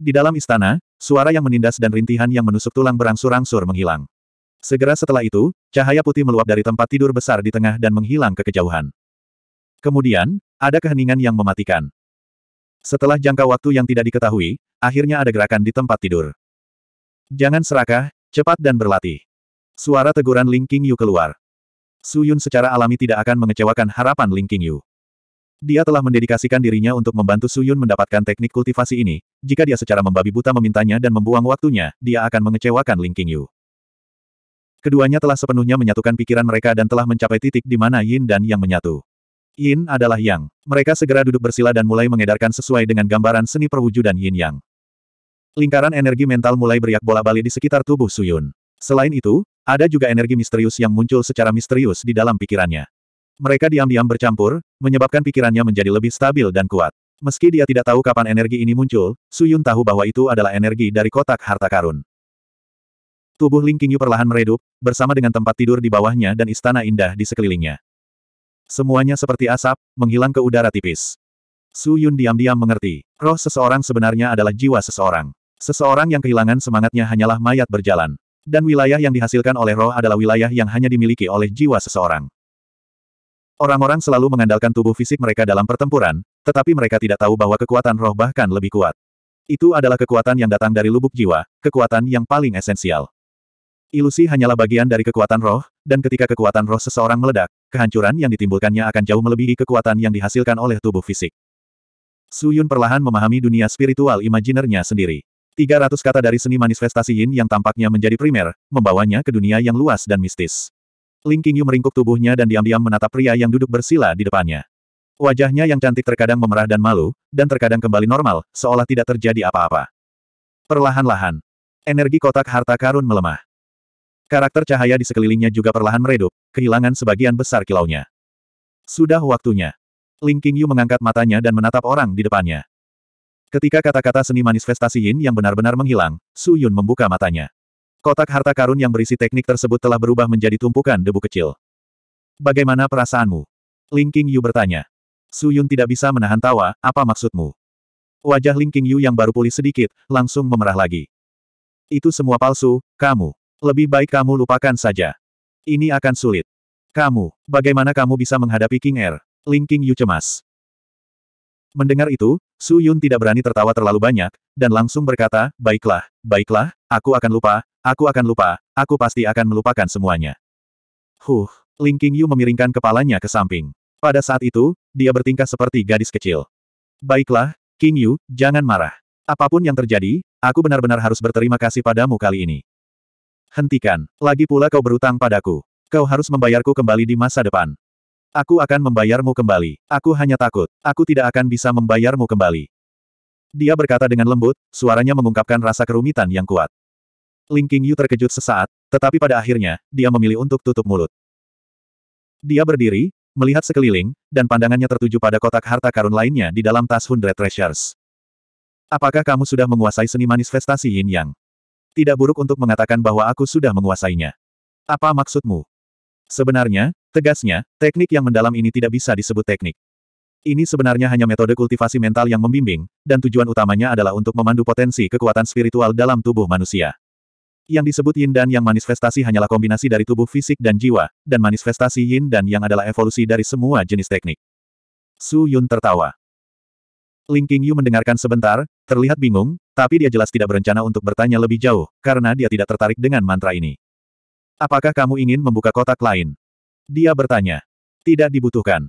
Di dalam istana, suara yang menindas dan rintihan yang menusuk tulang berangsur-angsur menghilang. Segera setelah itu, cahaya putih meluap dari tempat tidur besar di tengah dan menghilang ke kejauhan. Kemudian, ada keheningan yang mematikan. Setelah jangka waktu yang tidak diketahui, akhirnya ada gerakan di tempat tidur. Jangan serakah, cepat dan berlatih. Suara teguran Ling Qingyu keluar. Suyun secara alami tidak akan mengecewakan harapan Ling Qingyu. Dia telah mendedikasikan dirinya untuk membantu Suyun mendapatkan teknik kultivasi ini. Jika dia secara membabi buta memintanya dan membuang waktunya, dia akan mengecewakan Ling Qingyu. Keduanya telah sepenuhnya menyatukan pikiran mereka dan telah mencapai titik di mana Yin dan Yang menyatu. Yin adalah Yang. Mereka segera duduk bersila dan mulai mengedarkan sesuai dengan gambaran seni perwujudan Yin Yang. Lingkaran energi mental mulai beriak bola-bali di sekitar tubuh Suyun. Selain itu, ada juga energi misterius yang muncul secara misterius di dalam pikirannya. Mereka diam-diam bercampur, menyebabkan pikirannya menjadi lebih stabil dan kuat. Meski dia tidak tahu kapan energi ini muncul, Suyun tahu bahwa itu adalah energi dari kotak harta karun. Tubuh Ling Qingyu perlahan meredup, bersama dengan tempat tidur di bawahnya dan istana indah di sekelilingnya. Semuanya seperti asap, menghilang ke udara tipis. Su Yun diam-diam mengerti. Roh seseorang sebenarnya adalah jiwa seseorang. Seseorang yang kehilangan semangatnya hanyalah mayat berjalan. Dan wilayah yang dihasilkan oleh roh adalah wilayah yang hanya dimiliki oleh jiwa seseorang. Orang-orang selalu mengandalkan tubuh fisik mereka dalam pertempuran, tetapi mereka tidak tahu bahwa kekuatan roh bahkan lebih kuat. Itu adalah kekuatan yang datang dari lubuk jiwa, kekuatan yang paling esensial. Ilusi hanyalah bagian dari kekuatan roh, dan ketika kekuatan roh seseorang meledak, kehancuran yang ditimbulkannya akan jauh melebihi kekuatan yang dihasilkan oleh tubuh fisik. Su Yun perlahan memahami dunia spiritual imajinernya sendiri. 300 kata dari seni manifestasi Yin yang tampaknya menjadi primer, membawanya ke dunia yang luas dan mistis. Ling Qingyu meringkuk tubuhnya dan diam-diam menatap pria yang duduk bersila di depannya. Wajahnya yang cantik terkadang memerah dan malu, dan terkadang kembali normal, seolah tidak terjadi apa-apa. Perlahan-lahan, energi kotak harta karun melemah. Karakter cahaya di sekelilingnya juga perlahan meredup, kehilangan sebagian besar kilaunya. Sudah waktunya. Ling Qingyu mengangkat matanya dan menatap orang di depannya. Ketika kata-kata seni manifestasi Yin yang benar-benar menghilang, Su Yun membuka matanya. Kotak harta karun yang berisi teknik tersebut telah berubah menjadi tumpukan debu kecil. Bagaimana perasaanmu? Ling King Yu bertanya. Su Yun tidak bisa menahan tawa, apa maksudmu? Wajah Ling King Yu yang baru pulih sedikit, langsung memerah lagi. Itu semua palsu, kamu. Lebih baik kamu lupakan saja. Ini akan sulit. Kamu, bagaimana kamu bisa menghadapi King Er? Ling King Yu cemas. Mendengar itu, Su Yun tidak berani tertawa terlalu banyak, dan langsung berkata, baiklah, baiklah, aku akan lupa, aku akan lupa, aku pasti akan melupakan semuanya. Huh, Ling Qingyu memiringkan kepalanya ke samping. Pada saat itu, dia bertingkah seperti gadis kecil. Baiklah, King Yu jangan marah. Apapun yang terjadi, aku benar-benar harus berterima kasih padamu kali ini. Hentikan, lagi pula kau berutang padaku. Kau harus membayarku kembali di masa depan. Aku akan membayarmu kembali. Aku hanya takut, aku tidak akan bisa membayarmu kembali. Dia berkata dengan lembut, suaranya mengungkapkan rasa kerumitan yang kuat. Ling Qingyu terkejut sesaat, tetapi pada akhirnya, dia memilih untuk tutup mulut. Dia berdiri, melihat sekeliling, dan pandangannya tertuju pada kotak harta karun lainnya di dalam tas Hundred Treasures. Apakah kamu sudah menguasai seni manifestasi Yin Yang? Tidak buruk untuk mengatakan bahwa aku sudah menguasainya. Apa maksudmu? Sebenarnya, tegasnya, teknik yang mendalam ini tidak bisa disebut teknik. Ini sebenarnya hanya metode kultivasi mental yang membimbing, dan tujuan utamanya adalah untuk memandu potensi kekuatan spiritual dalam tubuh manusia. Yang disebut yin dan yang manifestasi hanyalah kombinasi dari tubuh fisik dan jiwa, dan manifestasi yin dan yang adalah evolusi dari semua jenis teknik. Su Yun tertawa. Ling Qingyu mendengarkan sebentar, terlihat bingung, tapi dia jelas tidak berencana untuk bertanya lebih jauh, karena dia tidak tertarik dengan mantra ini. Apakah kamu ingin membuka kotak lain? Dia bertanya. Tidak dibutuhkan.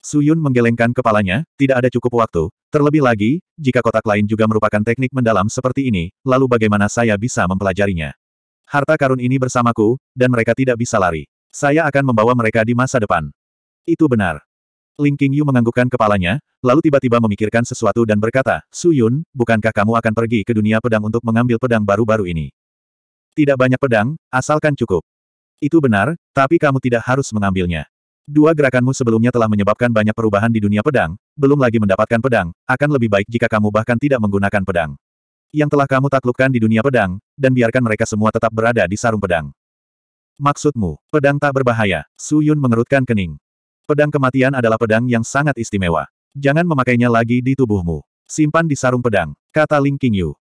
Suyun menggelengkan kepalanya, tidak ada cukup waktu. Terlebih lagi, jika kotak lain juga merupakan teknik mendalam seperti ini, lalu bagaimana saya bisa mempelajarinya? Harta karun ini bersamaku, dan mereka tidak bisa lari. Saya akan membawa mereka di masa depan. Itu benar. Ling Qingyu menganggukkan kepalanya, lalu tiba-tiba memikirkan sesuatu dan berkata, Suyun, bukankah kamu akan pergi ke dunia pedang untuk mengambil pedang baru-baru ini? Tidak banyak pedang, asalkan cukup. Itu benar, tapi kamu tidak harus mengambilnya. Dua gerakanmu sebelumnya telah menyebabkan banyak perubahan di dunia pedang, belum lagi mendapatkan pedang, akan lebih baik jika kamu bahkan tidak menggunakan pedang. Yang telah kamu taklukkan di dunia pedang, dan biarkan mereka semua tetap berada di sarung pedang. Maksudmu, pedang tak berbahaya, Su Yun mengerutkan kening. Pedang kematian adalah pedang yang sangat istimewa. Jangan memakainya lagi di tubuhmu. Simpan di sarung pedang, kata Ling Qingyu.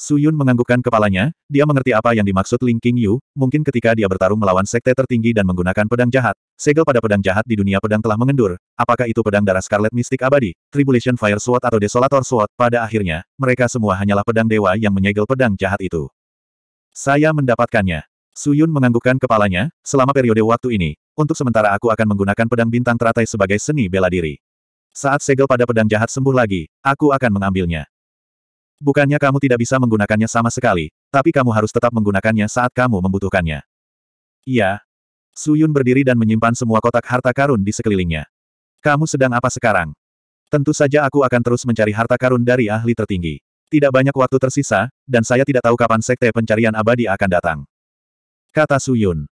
Su Yun menganggukkan kepalanya, dia mengerti apa yang dimaksud Ling King Yu, mungkin ketika dia bertarung melawan sekte tertinggi dan menggunakan pedang jahat, segel pada pedang jahat di dunia pedang telah mengendur, apakah itu pedang darah Scarlet Mystic abadi, Tribulation Fire Sword atau Desolator Sword, pada akhirnya, mereka semua hanyalah pedang dewa yang menyegel pedang jahat itu. Saya mendapatkannya. Su Yun menganggukkan kepalanya, selama periode waktu ini, untuk sementara aku akan menggunakan pedang bintang teratai sebagai seni bela diri. Saat segel pada pedang jahat sembuh lagi, aku akan mengambilnya. Bukannya kamu tidak bisa menggunakannya sama sekali, tapi kamu harus tetap menggunakannya saat kamu membutuhkannya. Iya. Suyun berdiri dan menyimpan semua kotak harta karun di sekelilingnya. Kamu sedang apa sekarang? Tentu saja aku akan terus mencari harta karun dari ahli tertinggi. Tidak banyak waktu tersisa, dan saya tidak tahu kapan sekte pencarian abadi akan datang. Kata Suyun.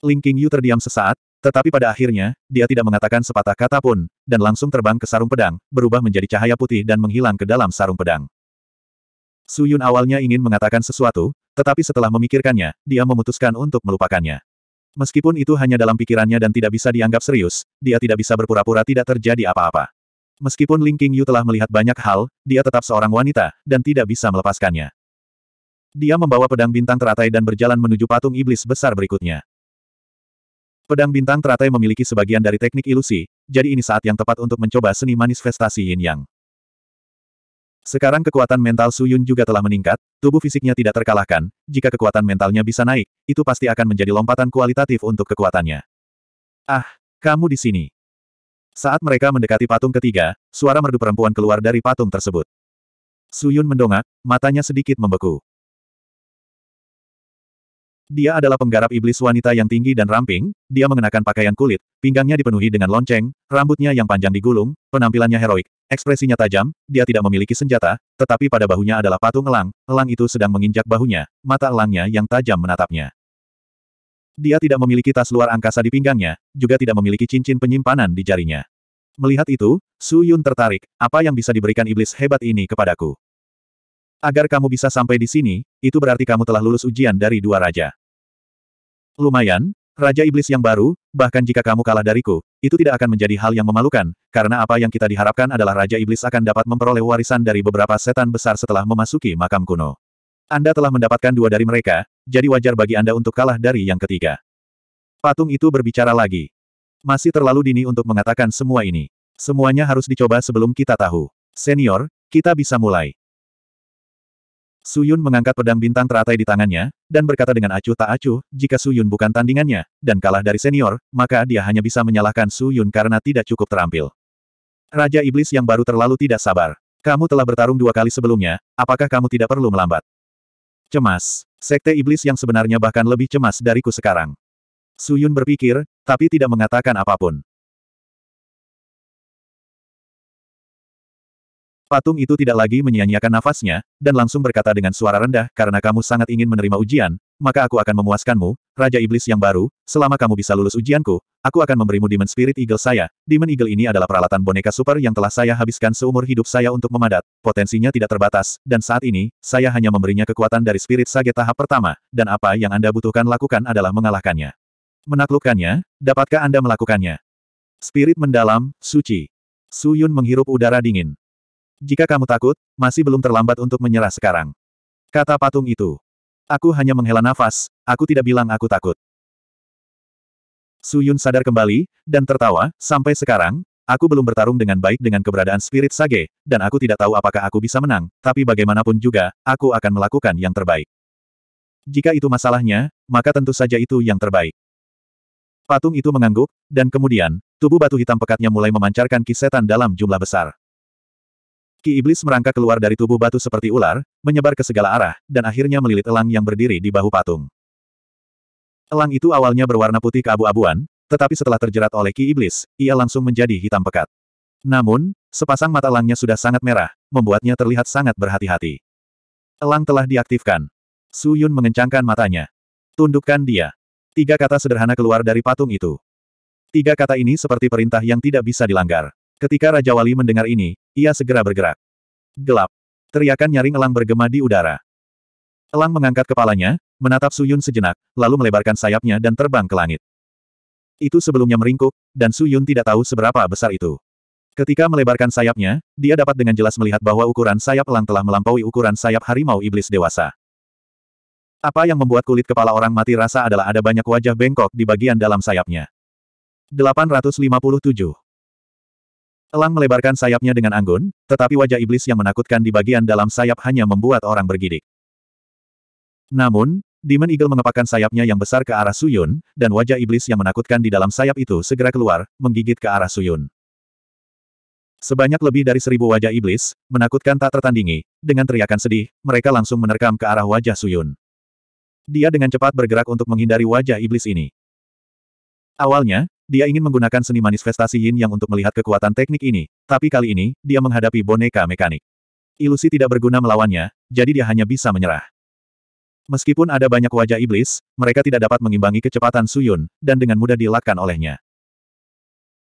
Ling Qingyu terdiam sesaat, tetapi pada akhirnya, dia tidak mengatakan sepatah kata pun, dan langsung terbang ke sarung pedang, berubah menjadi cahaya putih dan menghilang ke dalam sarung pedang. Suyun awalnya ingin mengatakan sesuatu, tetapi setelah memikirkannya, dia memutuskan untuk melupakannya. Meskipun itu hanya dalam pikirannya dan tidak bisa dianggap serius, dia tidak bisa berpura-pura tidak terjadi apa-apa. Meskipun Ling Qingyu Yu telah melihat banyak hal, dia tetap seorang wanita, dan tidak bisa melepaskannya. Dia membawa pedang bintang teratai dan berjalan menuju patung iblis besar berikutnya. Pedang bintang teratai memiliki sebagian dari teknik ilusi, jadi ini saat yang tepat untuk mencoba seni manifestasi yin yang. Sekarang kekuatan mental Su Yun juga telah meningkat, tubuh fisiknya tidak terkalahkan, jika kekuatan mentalnya bisa naik, itu pasti akan menjadi lompatan kualitatif untuk kekuatannya. Ah, kamu di sini. Saat mereka mendekati patung ketiga, suara merdu perempuan keluar dari patung tersebut. Su Yun mendongak, matanya sedikit membeku. Dia adalah penggarap iblis wanita yang tinggi dan ramping, dia mengenakan pakaian kulit, pinggangnya dipenuhi dengan lonceng, rambutnya yang panjang digulung, penampilannya heroik, ekspresinya tajam, dia tidak memiliki senjata, tetapi pada bahunya adalah patung elang, elang itu sedang menginjak bahunya, mata elangnya yang tajam menatapnya. Dia tidak memiliki tas luar angkasa di pinggangnya, juga tidak memiliki cincin penyimpanan di jarinya. Melihat itu, Su Yun tertarik, apa yang bisa diberikan iblis hebat ini kepadaku? Agar kamu bisa sampai di sini, itu berarti kamu telah lulus ujian dari dua raja. Lumayan, Raja Iblis yang baru, bahkan jika kamu kalah dariku, itu tidak akan menjadi hal yang memalukan, karena apa yang kita diharapkan adalah Raja Iblis akan dapat memperoleh warisan dari beberapa setan besar setelah memasuki makam kuno. Anda telah mendapatkan dua dari mereka, jadi wajar bagi Anda untuk kalah dari yang ketiga. Patung itu berbicara lagi. Masih terlalu dini untuk mengatakan semua ini. Semuanya harus dicoba sebelum kita tahu. Senior, kita bisa mulai. Suyun mengangkat pedang bintang teratai di tangannya, dan berkata dengan acuh tak acuh, jika Suyun bukan tandingannya, dan kalah dari senior, maka dia hanya bisa menyalahkan Suyun karena tidak cukup terampil. Raja Iblis yang baru terlalu tidak sabar. Kamu telah bertarung dua kali sebelumnya, apakah kamu tidak perlu melambat? Cemas. Sekte Iblis yang sebenarnya bahkan lebih cemas dariku sekarang. Suyun berpikir, tapi tidak mengatakan apapun. Patung itu tidak lagi menyia-nyiakan nafasnya, dan langsung berkata dengan suara rendah, karena kamu sangat ingin menerima ujian, maka aku akan memuaskanmu, Raja Iblis yang baru, selama kamu bisa lulus ujianku, aku akan memberimu Demon Spirit Eagle saya. Demon Eagle ini adalah peralatan boneka super yang telah saya habiskan seumur hidup saya untuk memadat, potensinya tidak terbatas, dan saat ini, saya hanya memberinya kekuatan dari Spirit Sage tahap pertama, dan apa yang Anda butuhkan lakukan adalah mengalahkannya. Menaklukkannya, dapatkah Anda melakukannya? Spirit mendalam, suci. Suyun menghirup udara dingin. Jika kamu takut, masih belum terlambat untuk menyerah sekarang. Kata patung itu. Aku hanya menghela nafas, aku tidak bilang aku takut. Suyun sadar kembali, dan tertawa, sampai sekarang, Aku belum bertarung dengan baik dengan keberadaan Spirit Sage, dan aku tidak tahu apakah aku bisa menang, tapi bagaimanapun juga, aku akan melakukan yang terbaik. Jika itu masalahnya, maka tentu saja itu yang terbaik. Patung itu mengangguk, dan kemudian, tubuh batu hitam pekatnya mulai memancarkan kisetan dalam jumlah besar. Ki Iblis merangkak keluar dari tubuh batu seperti ular, menyebar ke segala arah, dan akhirnya melilit elang yang berdiri di bahu patung. Elang itu awalnya berwarna putih keabu-abuan, tetapi setelah terjerat oleh Ki Iblis, ia langsung menjadi hitam pekat. Namun, sepasang mata elangnya sudah sangat merah, membuatnya terlihat sangat berhati-hati. Elang telah diaktifkan. Su Yun mengencangkan matanya. Tundukkan dia. Tiga kata sederhana keluar dari patung itu. Tiga kata ini seperti perintah yang tidak bisa dilanggar. Ketika Raja Wali mendengar ini, ia segera bergerak. Gelap. Teriakan nyaring elang bergema di udara. Elang mengangkat kepalanya, menatap Suyun sejenak, lalu melebarkan sayapnya dan terbang ke langit. Itu sebelumnya meringkuk, dan Suyun tidak tahu seberapa besar itu. Ketika melebarkan sayapnya, dia dapat dengan jelas melihat bahwa ukuran sayap elang telah melampaui ukuran sayap harimau iblis dewasa. Apa yang membuat kulit kepala orang mati rasa adalah ada banyak wajah bengkok di bagian dalam sayapnya. 857 Elang melebarkan sayapnya dengan anggun, tetapi wajah iblis yang menakutkan di bagian dalam sayap hanya membuat orang bergidik. Namun, Demon Eagle mengepakkan sayapnya yang besar ke arah Suyun, dan wajah iblis yang menakutkan di dalam sayap itu segera keluar, menggigit ke arah Suyun. Sebanyak lebih dari seribu wajah iblis, menakutkan tak tertandingi, dengan teriakan sedih, mereka langsung menerkam ke arah wajah Suyun. Dia dengan cepat bergerak untuk menghindari wajah iblis ini. Awalnya, dia ingin menggunakan seni manifestasi Yin Yang untuk melihat kekuatan teknik ini, tapi kali ini, dia menghadapi boneka mekanik. Ilusi tidak berguna melawannya, jadi dia hanya bisa menyerah. Meskipun ada banyak wajah iblis, mereka tidak dapat mengimbangi kecepatan Suyun, dan dengan mudah dilakukan olehnya.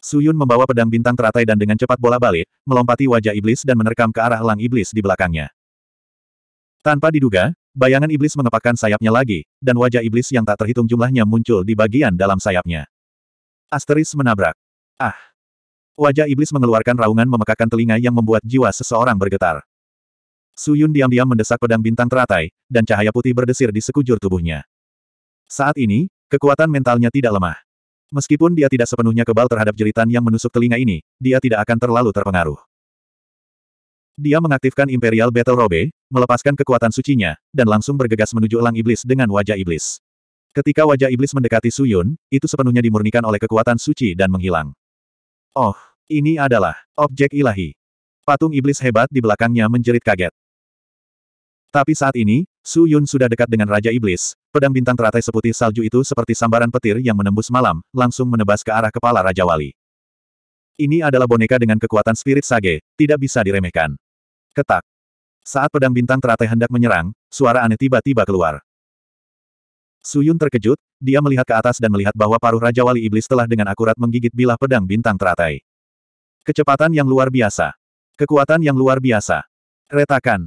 Suyun membawa pedang bintang teratai dan dengan cepat bola balik, melompati wajah iblis dan menerkam ke arah elang iblis di belakangnya. Tanpa diduga, bayangan iblis mengepakkan sayapnya lagi, dan wajah iblis yang tak terhitung jumlahnya muncul di bagian dalam sayapnya. Asteris menabrak. Ah! Wajah iblis mengeluarkan raungan memekakan telinga yang membuat jiwa seseorang bergetar. Suyun diam-diam mendesak pedang bintang teratai, dan cahaya putih berdesir di sekujur tubuhnya. Saat ini, kekuatan mentalnya tidak lemah. Meskipun dia tidak sepenuhnya kebal terhadap jeritan yang menusuk telinga ini, dia tidak akan terlalu terpengaruh. Dia mengaktifkan Imperial Battle Robe, melepaskan kekuatan sucinya, dan langsung bergegas menuju elang iblis dengan wajah iblis. Ketika wajah iblis mendekati Suyun, itu sepenuhnya dimurnikan oleh kekuatan suci dan menghilang. Oh, ini adalah objek ilahi. Patung iblis hebat di belakangnya menjerit kaget. Tapi saat ini, Su Yun sudah dekat dengan Raja Iblis. Pedang bintang teratai seputih salju itu seperti sambaran petir yang menembus malam, langsung menebas ke arah kepala Raja Wali. Ini adalah boneka dengan kekuatan spirit sage, tidak bisa diremehkan. Ketak. Saat pedang bintang teratai hendak menyerang, suara aneh tiba-tiba keluar. Suyun terkejut, dia melihat ke atas dan melihat bahwa paruh Raja Wali Iblis telah dengan akurat menggigit bilah pedang bintang teratai. Kecepatan yang luar biasa. Kekuatan yang luar biasa. Retakan.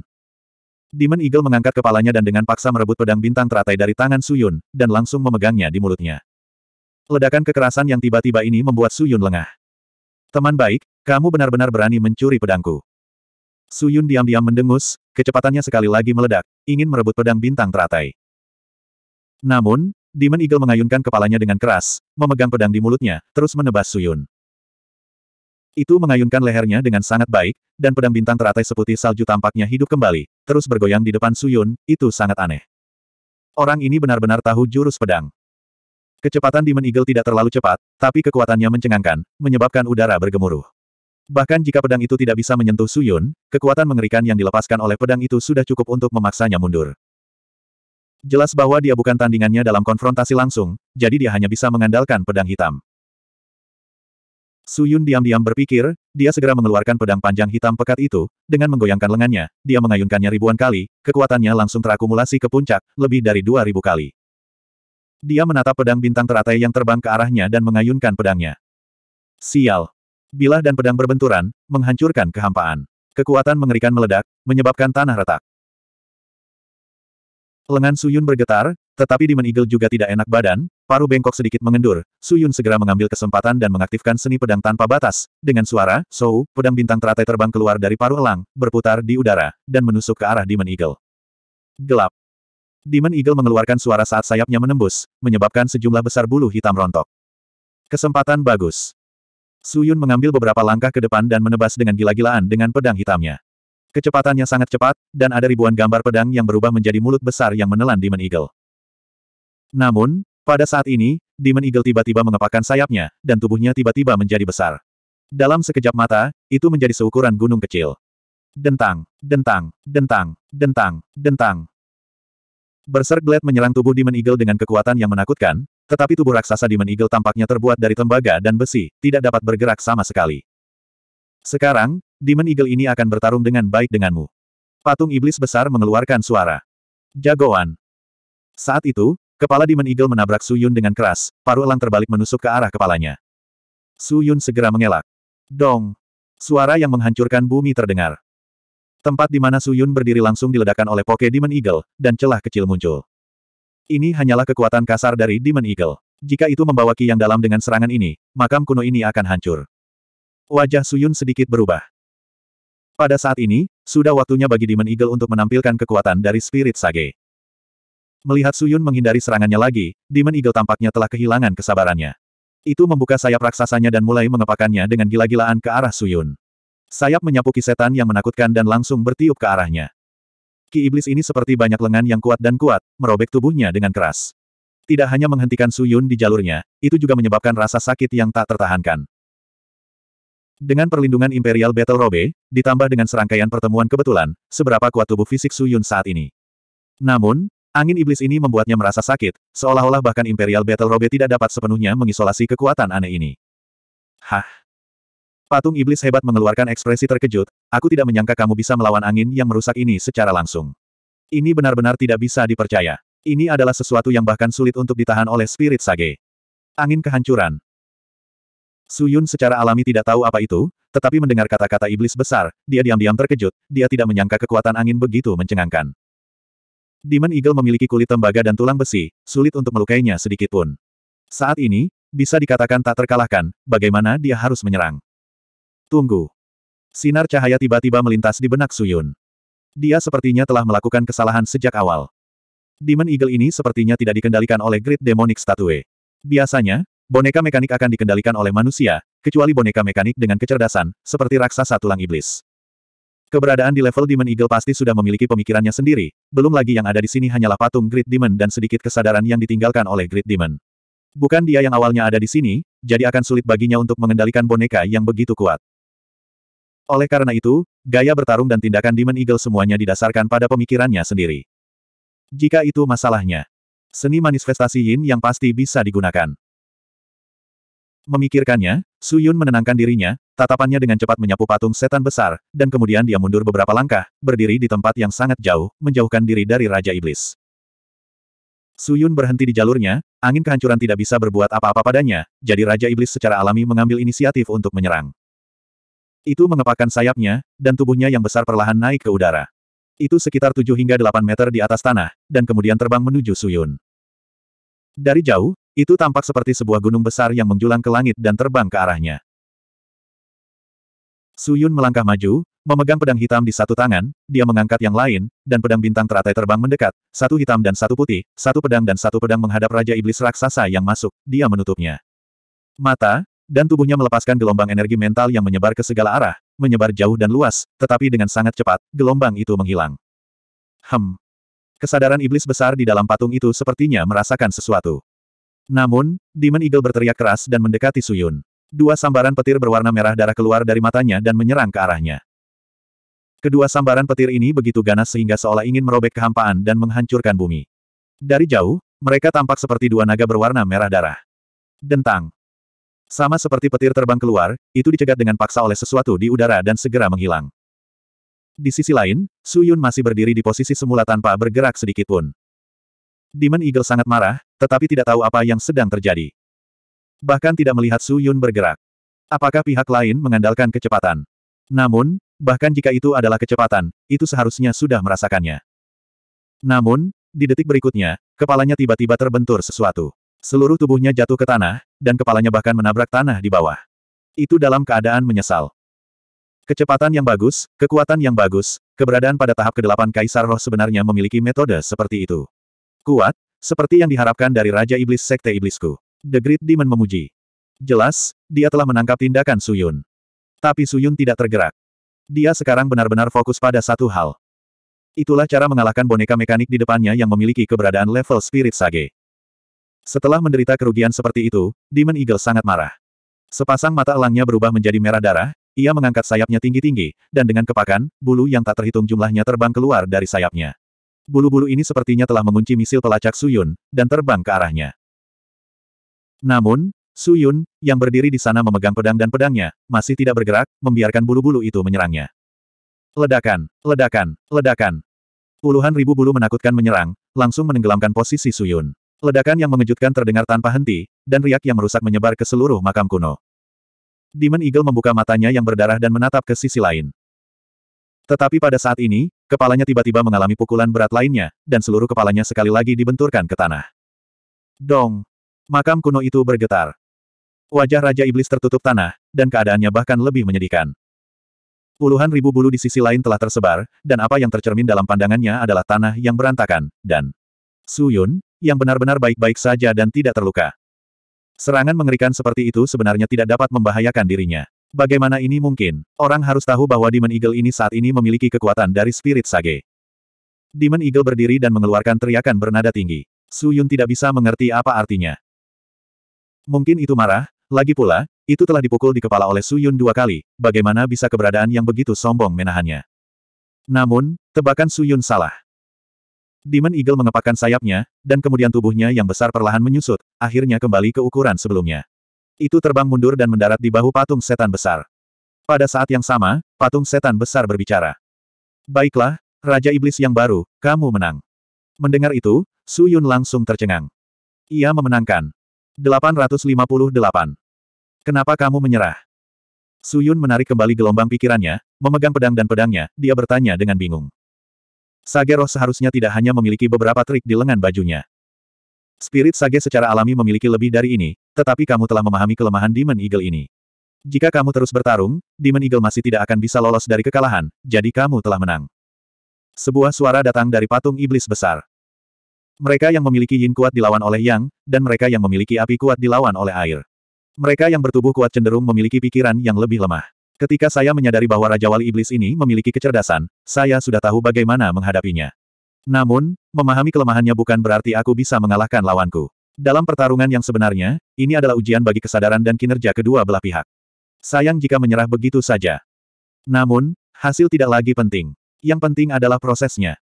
Demon Eagle mengangkat kepalanya dan dengan paksa merebut pedang bintang teratai dari tangan Suyun, dan langsung memegangnya di mulutnya. Ledakan kekerasan yang tiba-tiba ini membuat Suyun lengah. Teman baik, kamu benar-benar berani mencuri pedangku. Suyun diam-diam mendengus, kecepatannya sekali lagi meledak, ingin merebut pedang bintang teratai. Namun, Demon Eagle mengayunkan kepalanya dengan keras, memegang pedang di mulutnya, terus menebas Suyun. Itu mengayunkan lehernya dengan sangat baik, dan pedang bintang teratai seputih salju tampaknya hidup kembali, terus bergoyang di depan Suyun, itu sangat aneh. Orang ini benar-benar tahu jurus pedang. Kecepatan Demon Eagle tidak terlalu cepat, tapi kekuatannya mencengangkan, menyebabkan udara bergemuruh. Bahkan jika pedang itu tidak bisa menyentuh Suyun, kekuatan mengerikan yang dilepaskan oleh pedang itu sudah cukup untuk memaksanya mundur. Jelas bahwa dia bukan tandingannya dalam konfrontasi langsung, jadi dia hanya bisa mengandalkan pedang hitam. Su Yun diam-diam berpikir, dia segera mengeluarkan pedang panjang hitam pekat itu, dengan menggoyangkan lengannya, dia mengayunkannya ribuan kali, kekuatannya langsung terakumulasi ke puncak, lebih dari dua ribu kali. Dia menatap pedang bintang teratai yang terbang ke arahnya dan mengayunkan pedangnya. Sial! Bilah dan pedang berbenturan, menghancurkan kehampaan. Kekuatan mengerikan meledak, menyebabkan tanah retak. Lengan Suyun bergetar, tetapi Demon Eagle juga tidak enak badan, paru bengkok sedikit mengendur. Suyun segera mengambil kesempatan dan mengaktifkan seni pedang tanpa batas. Dengan suara, "So," pedang bintang teratai terbang keluar dari paru elang, berputar di udara, dan menusuk ke arah Demon Eagle. Gelap. Demon Eagle mengeluarkan suara saat sayapnya menembus, menyebabkan sejumlah besar bulu hitam rontok. Kesempatan bagus. Suyun mengambil beberapa langkah ke depan dan menebas dengan gila-gilaan dengan pedang hitamnya. Kecepatannya sangat cepat, dan ada ribuan gambar pedang yang berubah menjadi mulut besar yang menelan Demon Eagle. Namun, pada saat ini, Demon Eagle tiba-tiba mengepakkan sayapnya, dan tubuhnya tiba-tiba menjadi besar. Dalam sekejap mata, itu menjadi seukuran gunung kecil. Dentang, dentang, dentang, dentang, dentang. Berserk Glade menyerang tubuh Demon Eagle dengan kekuatan yang menakutkan, tetapi tubuh raksasa Demon Eagle tampaknya terbuat dari tembaga dan besi, tidak dapat bergerak sama sekali. Sekarang, Demon Eagle ini akan bertarung dengan baik denganmu. Patung iblis besar mengeluarkan suara. Jagoan. Saat itu, kepala Demon Eagle menabrak Su Yun dengan keras, Paru elang terbalik menusuk ke arah kepalanya. Su Yun segera mengelak. Dong. Suara yang menghancurkan bumi terdengar. Tempat di mana Su Yun berdiri langsung diledakkan oleh Poke Demon Eagle, dan celah kecil muncul. Ini hanyalah kekuatan kasar dari Demon Eagle. Jika itu membawa ki yang dalam dengan serangan ini, makam kuno ini akan hancur. Wajah Suyun sedikit berubah. Pada saat ini, sudah waktunya bagi Demon Eagle untuk menampilkan kekuatan dari Spirit Sage. Melihat Suyun menghindari serangannya lagi, Demon Eagle tampaknya telah kehilangan kesabarannya. Itu membuka sayap raksasanya dan mulai mengepakannya dengan gila-gilaan ke arah Suyun. Sayap menyapu setan yang menakutkan dan langsung bertiup ke arahnya. Ki iblis ini seperti banyak lengan yang kuat dan kuat, merobek tubuhnya dengan keras. Tidak hanya menghentikan Suyun di jalurnya, itu juga menyebabkan rasa sakit yang tak tertahankan. Dengan perlindungan Imperial Battle Robe, ditambah dengan serangkaian pertemuan kebetulan, seberapa kuat tubuh fisik Su Yun saat ini. Namun, angin iblis ini membuatnya merasa sakit, seolah-olah bahkan Imperial Battle Robe tidak dapat sepenuhnya mengisolasi kekuatan aneh ini. Hah? Patung iblis hebat mengeluarkan ekspresi terkejut, aku tidak menyangka kamu bisa melawan angin yang merusak ini secara langsung. Ini benar-benar tidak bisa dipercaya. Ini adalah sesuatu yang bahkan sulit untuk ditahan oleh spirit sage. Angin kehancuran, Su Yun secara alami tidak tahu apa itu, tetapi mendengar kata-kata iblis besar, dia diam-diam terkejut, dia tidak menyangka kekuatan angin begitu mencengangkan. Demon Eagle memiliki kulit tembaga dan tulang besi, sulit untuk melukainya sedikitpun. Saat ini, bisa dikatakan tak terkalahkan, bagaimana dia harus menyerang. Tunggu. Sinar cahaya tiba-tiba melintas di benak Su Yun. Dia sepertinya telah melakukan kesalahan sejak awal. Demon Eagle ini sepertinya tidak dikendalikan oleh Great Demonic Statue. Biasanya, boneka mekanik akan dikendalikan oleh manusia, kecuali boneka mekanik dengan kecerdasan, seperti raksasa tulang iblis. Keberadaan di level Demon Eagle pasti sudah memiliki pemikirannya sendiri, belum lagi yang ada di sini hanyalah patung Great Demon dan sedikit kesadaran yang ditinggalkan oleh Great Demon. Bukan dia yang awalnya ada di sini, jadi akan sulit baginya untuk mengendalikan boneka yang begitu kuat. Oleh karena itu, gaya bertarung dan tindakan Demon Eagle semuanya didasarkan pada pemikirannya sendiri. Jika itu masalahnya, seni manifestasi Yin yang pasti bisa digunakan. Memikirkannya, Su Yun menenangkan dirinya, tatapannya dengan cepat menyapu patung setan besar, dan kemudian dia mundur beberapa langkah, berdiri di tempat yang sangat jauh, menjauhkan diri dari Raja Iblis. Su Yun berhenti di jalurnya, angin kehancuran tidak bisa berbuat apa-apa padanya, jadi Raja Iblis secara alami mengambil inisiatif untuk menyerang. Itu mengepakkan sayapnya, dan tubuhnya yang besar perlahan naik ke udara. Itu sekitar 7 hingga 8 meter di atas tanah, dan kemudian terbang menuju Su Yun. Dari jauh, itu tampak seperti sebuah gunung besar yang menjulang ke langit dan terbang ke arahnya. Suyun melangkah maju, memegang pedang hitam di satu tangan, dia mengangkat yang lain, dan pedang bintang teratai terbang mendekat, satu hitam dan satu putih, satu pedang dan satu pedang menghadap Raja Iblis Raksasa yang masuk, dia menutupnya. Mata, dan tubuhnya melepaskan gelombang energi mental yang menyebar ke segala arah, menyebar jauh dan luas, tetapi dengan sangat cepat, gelombang itu menghilang. Hem, Kesadaran iblis besar di dalam patung itu sepertinya merasakan sesuatu. Namun, Demon Eagle berteriak keras dan mendekati Suyun. Dua sambaran petir berwarna merah darah keluar dari matanya dan menyerang ke arahnya. Kedua sambaran petir ini begitu ganas sehingga seolah ingin merobek kehampaan dan menghancurkan bumi. Dari jauh, mereka tampak seperti dua naga berwarna merah darah. Dentang. Sama seperti petir terbang keluar, itu dicegat dengan paksa oleh sesuatu di udara dan segera menghilang. Di sisi lain, Su Yun masih berdiri di posisi semula tanpa bergerak sedikitpun. Demon Eagle sangat marah, tetapi tidak tahu apa yang sedang terjadi. Bahkan tidak melihat Su Yun bergerak. Apakah pihak lain mengandalkan kecepatan? Namun, bahkan jika itu adalah kecepatan, itu seharusnya sudah merasakannya. Namun, di detik berikutnya, kepalanya tiba-tiba terbentur sesuatu. Seluruh tubuhnya jatuh ke tanah, dan kepalanya bahkan menabrak tanah di bawah. Itu dalam keadaan menyesal. Kecepatan yang bagus, kekuatan yang bagus, keberadaan pada tahap ke-8 Kaisar Roh sebenarnya memiliki metode seperti itu. Kuat, seperti yang diharapkan dari Raja Iblis Sekte Iblisku. The Great Demon memuji. Jelas, dia telah menangkap tindakan Suyun. Tapi Suyun tidak tergerak. Dia sekarang benar-benar fokus pada satu hal. Itulah cara mengalahkan boneka mekanik di depannya yang memiliki keberadaan level Spirit Sage. Setelah menderita kerugian seperti itu, Demon Eagle sangat marah. Sepasang mata elangnya berubah menjadi merah darah, ia mengangkat sayapnya tinggi-tinggi, dan dengan kepakan, bulu yang tak terhitung jumlahnya terbang keluar dari sayapnya. Bulu-bulu ini sepertinya telah mengunci misil pelacak Suyun, dan terbang ke arahnya. Namun, Suyun, yang berdiri di sana memegang pedang dan pedangnya, masih tidak bergerak, membiarkan bulu-bulu itu menyerangnya. Ledakan, ledakan, ledakan. Puluhan ribu bulu menakutkan menyerang, langsung menenggelamkan posisi Suyun. Ledakan yang mengejutkan terdengar tanpa henti, dan riak yang merusak menyebar ke seluruh makam kuno. Demon Eagle membuka matanya yang berdarah dan menatap ke sisi lain. Tetapi pada saat ini, kepalanya tiba-tiba mengalami pukulan berat lainnya, dan seluruh kepalanya sekali lagi dibenturkan ke tanah. Dong! Makam kuno itu bergetar. Wajah Raja Iblis tertutup tanah, dan keadaannya bahkan lebih menyedihkan. Puluhan ribu bulu di sisi lain telah tersebar, dan apa yang tercermin dalam pandangannya adalah tanah yang berantakan, dan Suyun, yang benar-benar baik-baik saja dan tidak terluka. Serangan mengerikan seperti itu sebenarnya tidak dapat membahayakan dirinya. Bagaimana ini mungkin? Orang harus tahu bahwa Demon Eagle ini saat ini memiliki kekuatan dari Spirit Sage. Demon Eagle berdiri dan mengeluarkan teriakan bernada tinggi. Su Yun tidak bisa mengerti apa artinya. Mungkin itu marah, lagi pula, itu telah dipukul di kepala oleh Su Yun dua kali, bagaimana bisa keberadaan yang begitu sombong menahannya. Namun, tebakan Su Yun salah. Demon Eagle mengepakkan sayapnya, dan kemudian tubuhnya yang besar perlahan menyusut, akhirnya kembali ke ukuran sebelumnya. Itu terbang mundur dan mendarat di bahu patung setan besar. Pada saat yang sama, patung setan besar berbicara. Baiklah, Raja Iblis yang baru, kamu menang. Mendengar itu, Su Yun langsung tercengang. Ia memenangkan. 858. Kenapa kamu menyerah? Su Yun menarik kembali gelombang pikirannya, memegang pedang dan pedangnya, dia bertanya dengan bingung. Sage seharusnya tidak hanya memiliki beberapa trik di lengan bajunya. Spirit Sage secara alami memiliki lebih dari ini, tetapi kamu telah memahami kelemahan Demon Eagle ini. Jika kamu terus bertarung, Demon Eagle masih tidak akan bisa lolos dari kekalahan, jadi kamu telah menang. Sebuah suara datang dari patung iblis besar. Mereka yang memiliki yin kuat dilawan oleh yang, dan mereka yang memiliki api kuat dilawan oleh air. Mereka yang bertubuh kuat cenderung memiliki pikiran yang lebih lemah. Ketika saya menyadari bahwa Raja Wali Iblis ini memiliki kecerdasan, saya sudah tahu bagaimana menghadapinya. Namun, memahami kelemahannya bukan berarti aku bisa mengalahkan lawanku. Dalam pertarungan yang sebenarnya, ini adalah ujian bagi kesadaran dan kinerja kedua belah pihak. Sayang jika menyerah begitu saja. Namun, hasil tidak lagi penting. Yang penting adalah prosesnya.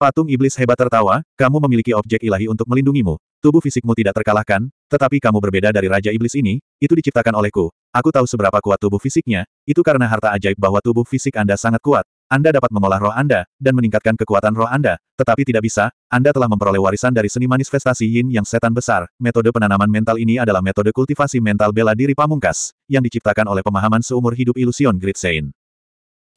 Patung iblis hebat tertawa, kamu memiliki objek ilahi untuk melindungimu. Tubuh fisikmu tidak terkalahkan, tetapi kamu berbeda dari Raja Iblis ini, itu diciptakan olehku. Aku tahu seberapa kuat tubuh fisiknya, itu karena harta ajaib bahwa tubuh fisik Anda sangat kuat. Anda dapat mengolah roh Anda, dan meningkatkan kekuatan roh Anda, tetapi tidak bisa, Anda telah memperoleh warisan dari seni manifestasi yin yang setan besar. Metode penanaman mental ini adalah metode kultivasi mental bela diri pamungkas, yang diciptakan oleh pemahaman seumur hidup Ilusion Grid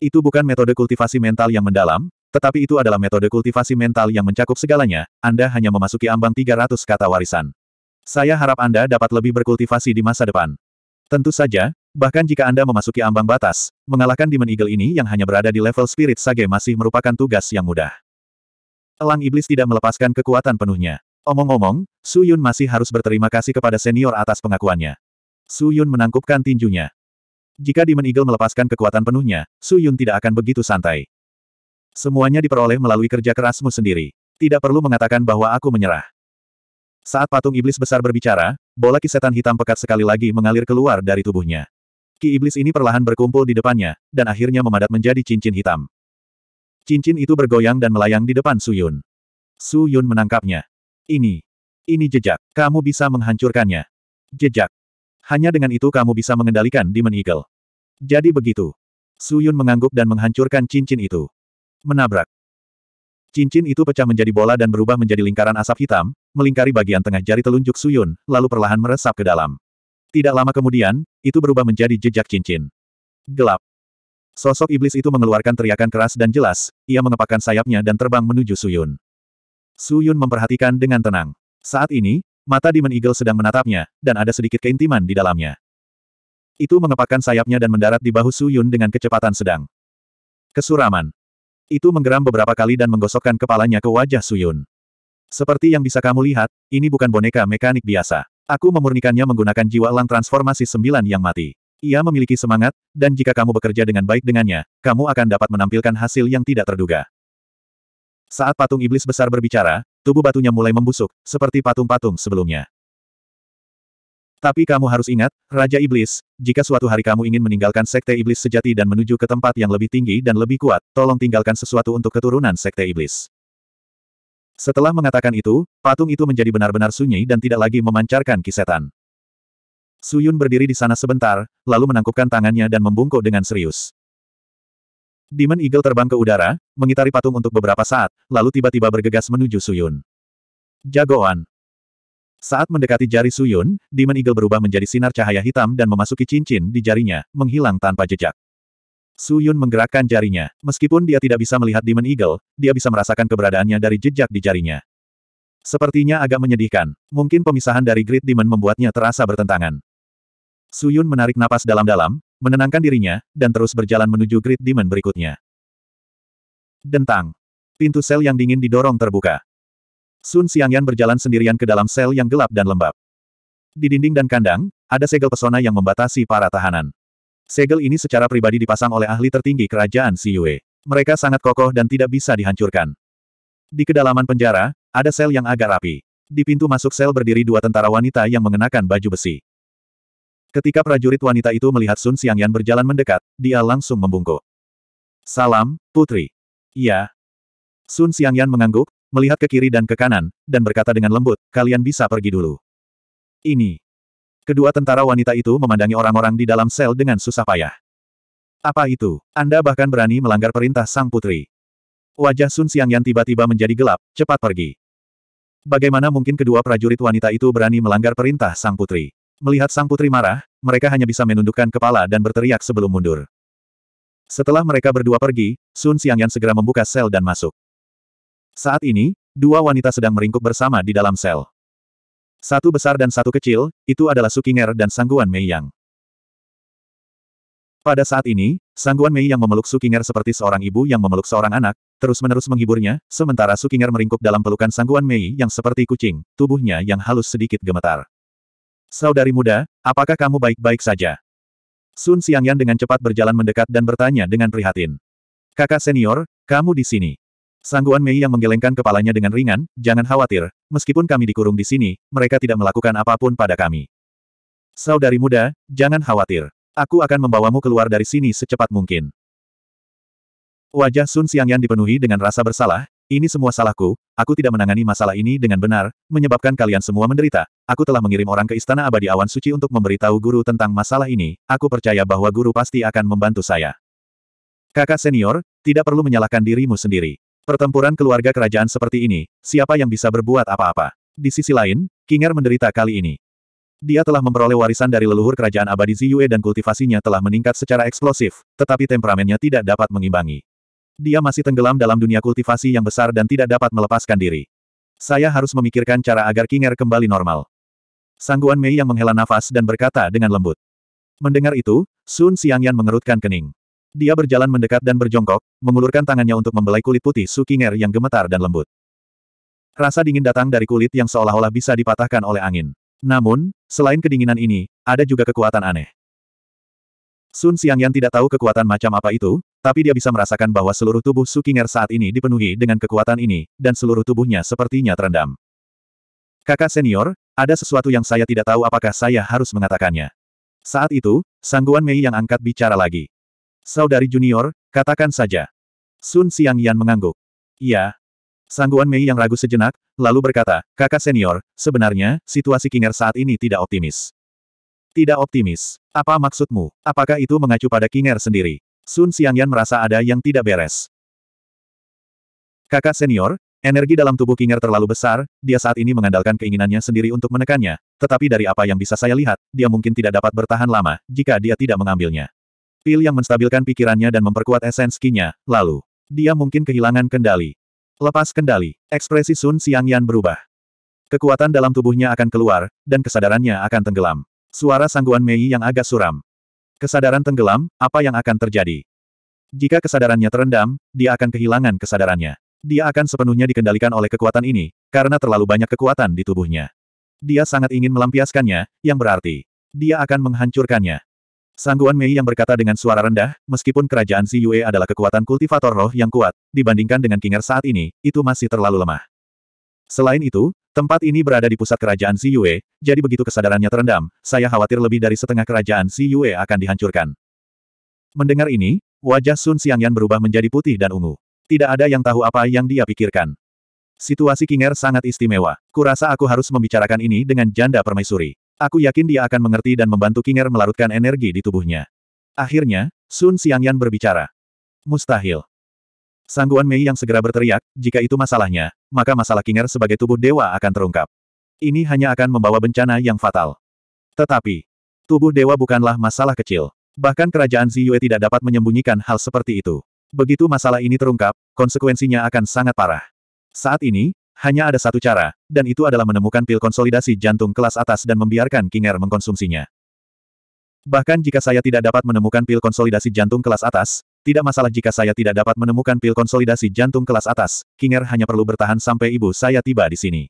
Itu bukan metode kultivasi mental yang mendalam, tetapi itu adalah metode kultivasi mental yang mencakup segalanya, Anda hanya memasuki ambang 300 kata warisan. Saya harap Anda dapat lebih berkultivasi di masa depan. Tentu saja, bahkan jika Anda memasuki ambang batas, mengalahkan Demon Eagle ini yang hanya berada di level Spirit Sage masih merupakan tugas yang mudah. Elang Iblis tidak melepaskan kekuatan penuhnya. Omong-omong, Su Yun masih harus berterima kasih kepada senior atas pengakuannya. Su Yun menangkupkan tinjunya. Jika Demon Eagle melepaskan kekuatan penuhnya, Su Yun tidak akan begitu santai. Semuanya diperoleh melalui kerja kerasmu sendiri. Tidak perlu mengatakan bahwa aku menyerah. Saat patung iblis besar berbicara, bola ki hitam pekat sekali lagi mengalir keluar dari tubuhnya. Ki iblis ini perlahan berkumpul di depannya, dan akhirnya memadat menjadi cincin hitam. Cincin itu bergoyang dan melayang di depan Suyun. Suyun menangkapnya. Ini. Ini jejak. Kamu bisa menghancurkannya. Jejak. Hanya dengan itu kamu bisa mengendalikan Demon Eagle. Jadi begitu. Suyun mengangguk dan menghancurkan cincin itu. Menabrak. Cincin itu pecah menjadi bola dan berubah menjadi lingkaran asap hitam, melingkari bagian tengah jari telunjuk Suyun, lalu perlahan meresap ke dalam. Tidak lama kemudian, itu berubah menjadi jejak cincin. Gelap. Sosok iblis itu mengeluarkan teriakan keras dan jelas, ia mengepakkan sayapnya dan terbang menuju Suyun. Suyun memperhatikan dengan tenang. Saat ini, mata Demon Eagle sedang menatapnya, dan ada sedikit keintiman di dalamnya. Itu mengepakkan sayapnya dan mendarat di bahu Suyun dengan kecepatan sedang. Kesuraman. Itu menggeram beberapa kali dan menggosokkan kepalanya ke wajah Suyun. Seperti yang bisa kamu lihat, ini bukan boneka mekanik biasa. Aku memurnikannya menggunakan jiwa lang transformasi sembilan yang mati. Ia memiliki semangat, dan jika kamu bekerja dengan baik dengannya, kamu akan dapat menampilkan hasil yang tidak terduga. Saat patung iblis besar berbicara, tubuh batunya mulai membusuk, seperti patung-patung sebelumnya. Tapi kamu harus ingat, Raja Iblis, jika suatu hari kamu ingin meninggalkan Sekte Iblis sejati dan menuju ke tempat yang lebih tinggi dan lebih kuat, tolong tinggalkan sesuatu untuk keturunan Sekte Iblis. Setelah mengatakan itu, patung itu menjadi benar-benar sunyi dan tidak lagi memancarkan kisetan. Suyun berdiri di sana sebentar, lalu menangkupkan tangannya dan membungkuk dengan serius. Demon Eagle terbang ke udara, mengitari patung untuk beberapa saat, lalu tiba-tiba bergegas menuju Suyun. Jagoan, saat mendekati jari Suyun, Demon Eagle berubah menjadi sinar cahaya hitam dan memasuki cincin di jarinya, menghilang tanpa jejak. Suyun menggerakkan jarinya. Meskipun dia tidak bisa melihat Demon Eagle, dia bisa merasakan keberadaannya dari jejak di jarinya. Sepertinya agak menyedihkan. Mungkin pemisahan dari Great Demon membuatnya terasa bertentangan. Suyun menarik napas dalam-dalam, menenangkan dirinya, dan terus berjalan menuju Great Demon berikutnya. Dentang. Pintu sel yang dingin didorong terbuka. Sun Xiangyan berjalan sendirian ke dalam sel yang gelap dan lembab. Di dinding dan kandang, ada segel pesona yang membatasi para tahanan. Segel ini secara pribadi dipasang oleh ahli tertinggi kerajaan Si Yue. Mereka sangat kokoh dan tidak bisa dihancurkan. Di kedalaman penjara, ada sel yang agak rapi. Di pintu masuk sel berdiri dua tentara wanita yang mengenakan baju besi. Ketika prajurit wanita itu melihat Sun Xiangyan berjalan mendekat, dia langsung membungkuk. Salam, Putri. Iya. Sun Xiangyan mengangguk, melihat ke kiri dan ke kanan, dan berkata dengan lembut, kalian bisa pergi dulu. Ini. Kedua tentara wanita itu memandangi orang-orang di dalam sel dengan susah payah. Apa itu? Anda bahkan berani melanggar perintah sang putri. Wajah Sun Siang yang tiba-tiba menjadi gelap, cepat pergi. Bagaimana mungkin kedua prajurit wanita itu berani melanggar perintah sang putri? Melihat sang putri marah, mereka hanya bisa menundukkan kepala dan berteriak sebelum mundur. Setelah mereka berdua pergi, Sun Xiangyan segera membuka sel dan masuk. Saat ini, dua wanita sedang meringkuk bersama di dalam sel. Satu besar dan satu kecil, itu adalah Sukinger dan Sangguan Mei Yang. Pada saat ini, Sangguan Mei Yang memeluk Sukinger seperti seorang ibu yang memeluk seorang anak, terus-menerus menghiburnya, sementara Sukinger meringkuk dalam pelukan Sangguan Mei Yang seperti kucing, tubuhnya yang halus sedikit gemetar. Saudari muda, apakah kamu baik-baik saja? Sun Siangyan dengan cepat berjalan mendekat dan bertanya dengan prihatin. Kakak senior, kamu di sini. Sangguan Mei yang menggelengkan kepalanya dengan ringan, jangan khawatir, meskipun kami dikurung di sini, mereka tidak melakukan apapun pada kami. Saudari muda, jangan khawatir. Aku akan membawamu keluar dari sini secepat mungkin. Wajah Sun Xiangyan dipenuhi dengan rasa bersalah, ini semua salahku, aku tidak menangani masalah ini dengan benar, menyebabkan kalian semua menderita. Aku telah mengirim orang ke Istana Abadi Awan Suci untuk memberitahu guru tentang masalah ini, aku percaya bahwa guru pasti akan membantu saya. Kakak senior, tidak perlu menyalahkan dirimu sendiri. Pertempuran keluarga kerajaan seperti ini, siapa yang bisa berbuat apa-apa? Di sisi lain, Kinger menderita kali ini. Dia telah memperoleh warisan dari leluhur kerajaan abadi Ziyue dan kultivasinya telah meningkat secara eksplosif, tetapi temperamennya tidak dapat mengimbangi. Dia masih tenggelam dalam dunia kultivasi yang besar dan tidak dapat melepaskan diri. Saya harus memikirkan cara agar Kinger kembali normal. Sangguan Mei yang menghela nafas dan berkata dengan lembut. Mendengar itu, Sun Xiangyan mengerutkan kening. Dia berjalan mendekat dan berjongkok, mengulurkan tangannya untuk membelai kulit putih Sukinger yang gemetar dan lembut. Rasa dingin datang dari kulit yang seolah-olah bisa dipatahkan oleh angin. Namun, selain kedinginan ini, ada juga kekuatan aneh. Sun Xiangyan tidak tahu kekuatan macam apa itu, tapi dia bisa merasakan bahwa seluruh tubuh Sukinger saat ini dipenuhi dengan kekuatan ini, dan seluruh tubuhnya sepertinya terendam. Kakak senior, ada sesuatu yang saya tidak tahu apakah saya harus mengatakannya. Saat itu, Sangguan Mei yang angkat bicara lagi. Saudari junior, katakan saja. Sun Siang Yan mengangguk. Iya. Sangguan Mei yang ragu sejenak, lalu berkata, kakak senior, sebenarnya, situasi Kinger saat ini tidak optimis. Tidak optimis. Apa maksudmu? Apakah itu mengacu pada Kinger sendiri? Sun Siang Yan merasa ada yang tidak beres. Kakak senior, energi dalam tubuh Kinger terlalu besar, dia saat ini mengandalkan keinginannya sendiri untuk menekannya, tetapi dari apa yang bisa saya lihat, dia mungkin tidak dapat bertahan lama, jika dia tidak mengambilnya. Pil yang menstabilkan pikirannya dan memperkuat esens kinya, lalu. Dia mungkin kehilangan kendali. Lepas kendali, ekspresi Sun Siang Yan berubah. Kekuatan dalam tubuhnya akan keluar, dan kesadarannya akan tenggelam. Suara sangguan Mei yang agak suram. Kesadaran tenggelam, apa yang akan terjadi? Jika kesadarannya terendam, dia akan kehilangan kesadarannya. Dia akan sepenuhnya dikendalikan oleh kekuatan ini, karena terlalu banyak kekuatan di tubuhnya. Dia sangat ingin melampiaskannya, yang berarti, dia akan menghancurkannya. Sangguan Mei yang berkata dengan suara rendah, meskipun kerajaan Si Yue adalah kekuatan kultivator roh yang kuat, dibandingkan dengan Kinger saat ini, itu masih terlalu lemah. Selain itu, tempat ini berada di pusat kerajaan Si Yue, jadi begitu kesadarannya terendam, saya khawatir lebih dari setengah kerajaan Si Yue akan dihancurkan. Mendengar ini, wajah Sun Xiangyan berubah menjadi putih dan ungu. Tidak ada yang tahu apa yang dia pikirkan. Situasi Kinger sangat istimewa. Kurasa aku harus membicarakan ini dengan janda permaisuri. Aku yakin dia akan mengerti dan membantu Kinger melarutkan energi di tubuhnya. Akhirnya, Sun Xiangyan berbicara. Mustahil. Sangguan Mei yang segera berteriak, jika itu masalahnya, maka masalah Kinger sebagai tubuh dewa akan terungkap. Ini hanya akan membawa bencana yang fatal. Tetapi, tubuh dewa bukanlah masalah kecil. Bahkan kerajaan Ziyue tidak dapat menyembunyikan hal seperti itu. Begitu masalah ini terungkap, konsekuensinya akan sangat parah. Saat ini, hanya ada satu cara, dan itu adalah menemukan pil konsolidasi jantung kelas atas dan membiarkan Kinger mengkonsumsinya. Bahkan jika saya tidak dapat menemukan pil konsolidasi jantung kelas atas, tidak masalah jika saya tidak dapat menemukan pil konsolidasi jantung kelas atas, Kinger hanya perlu bertahan sampai ibu saya tiba di sini.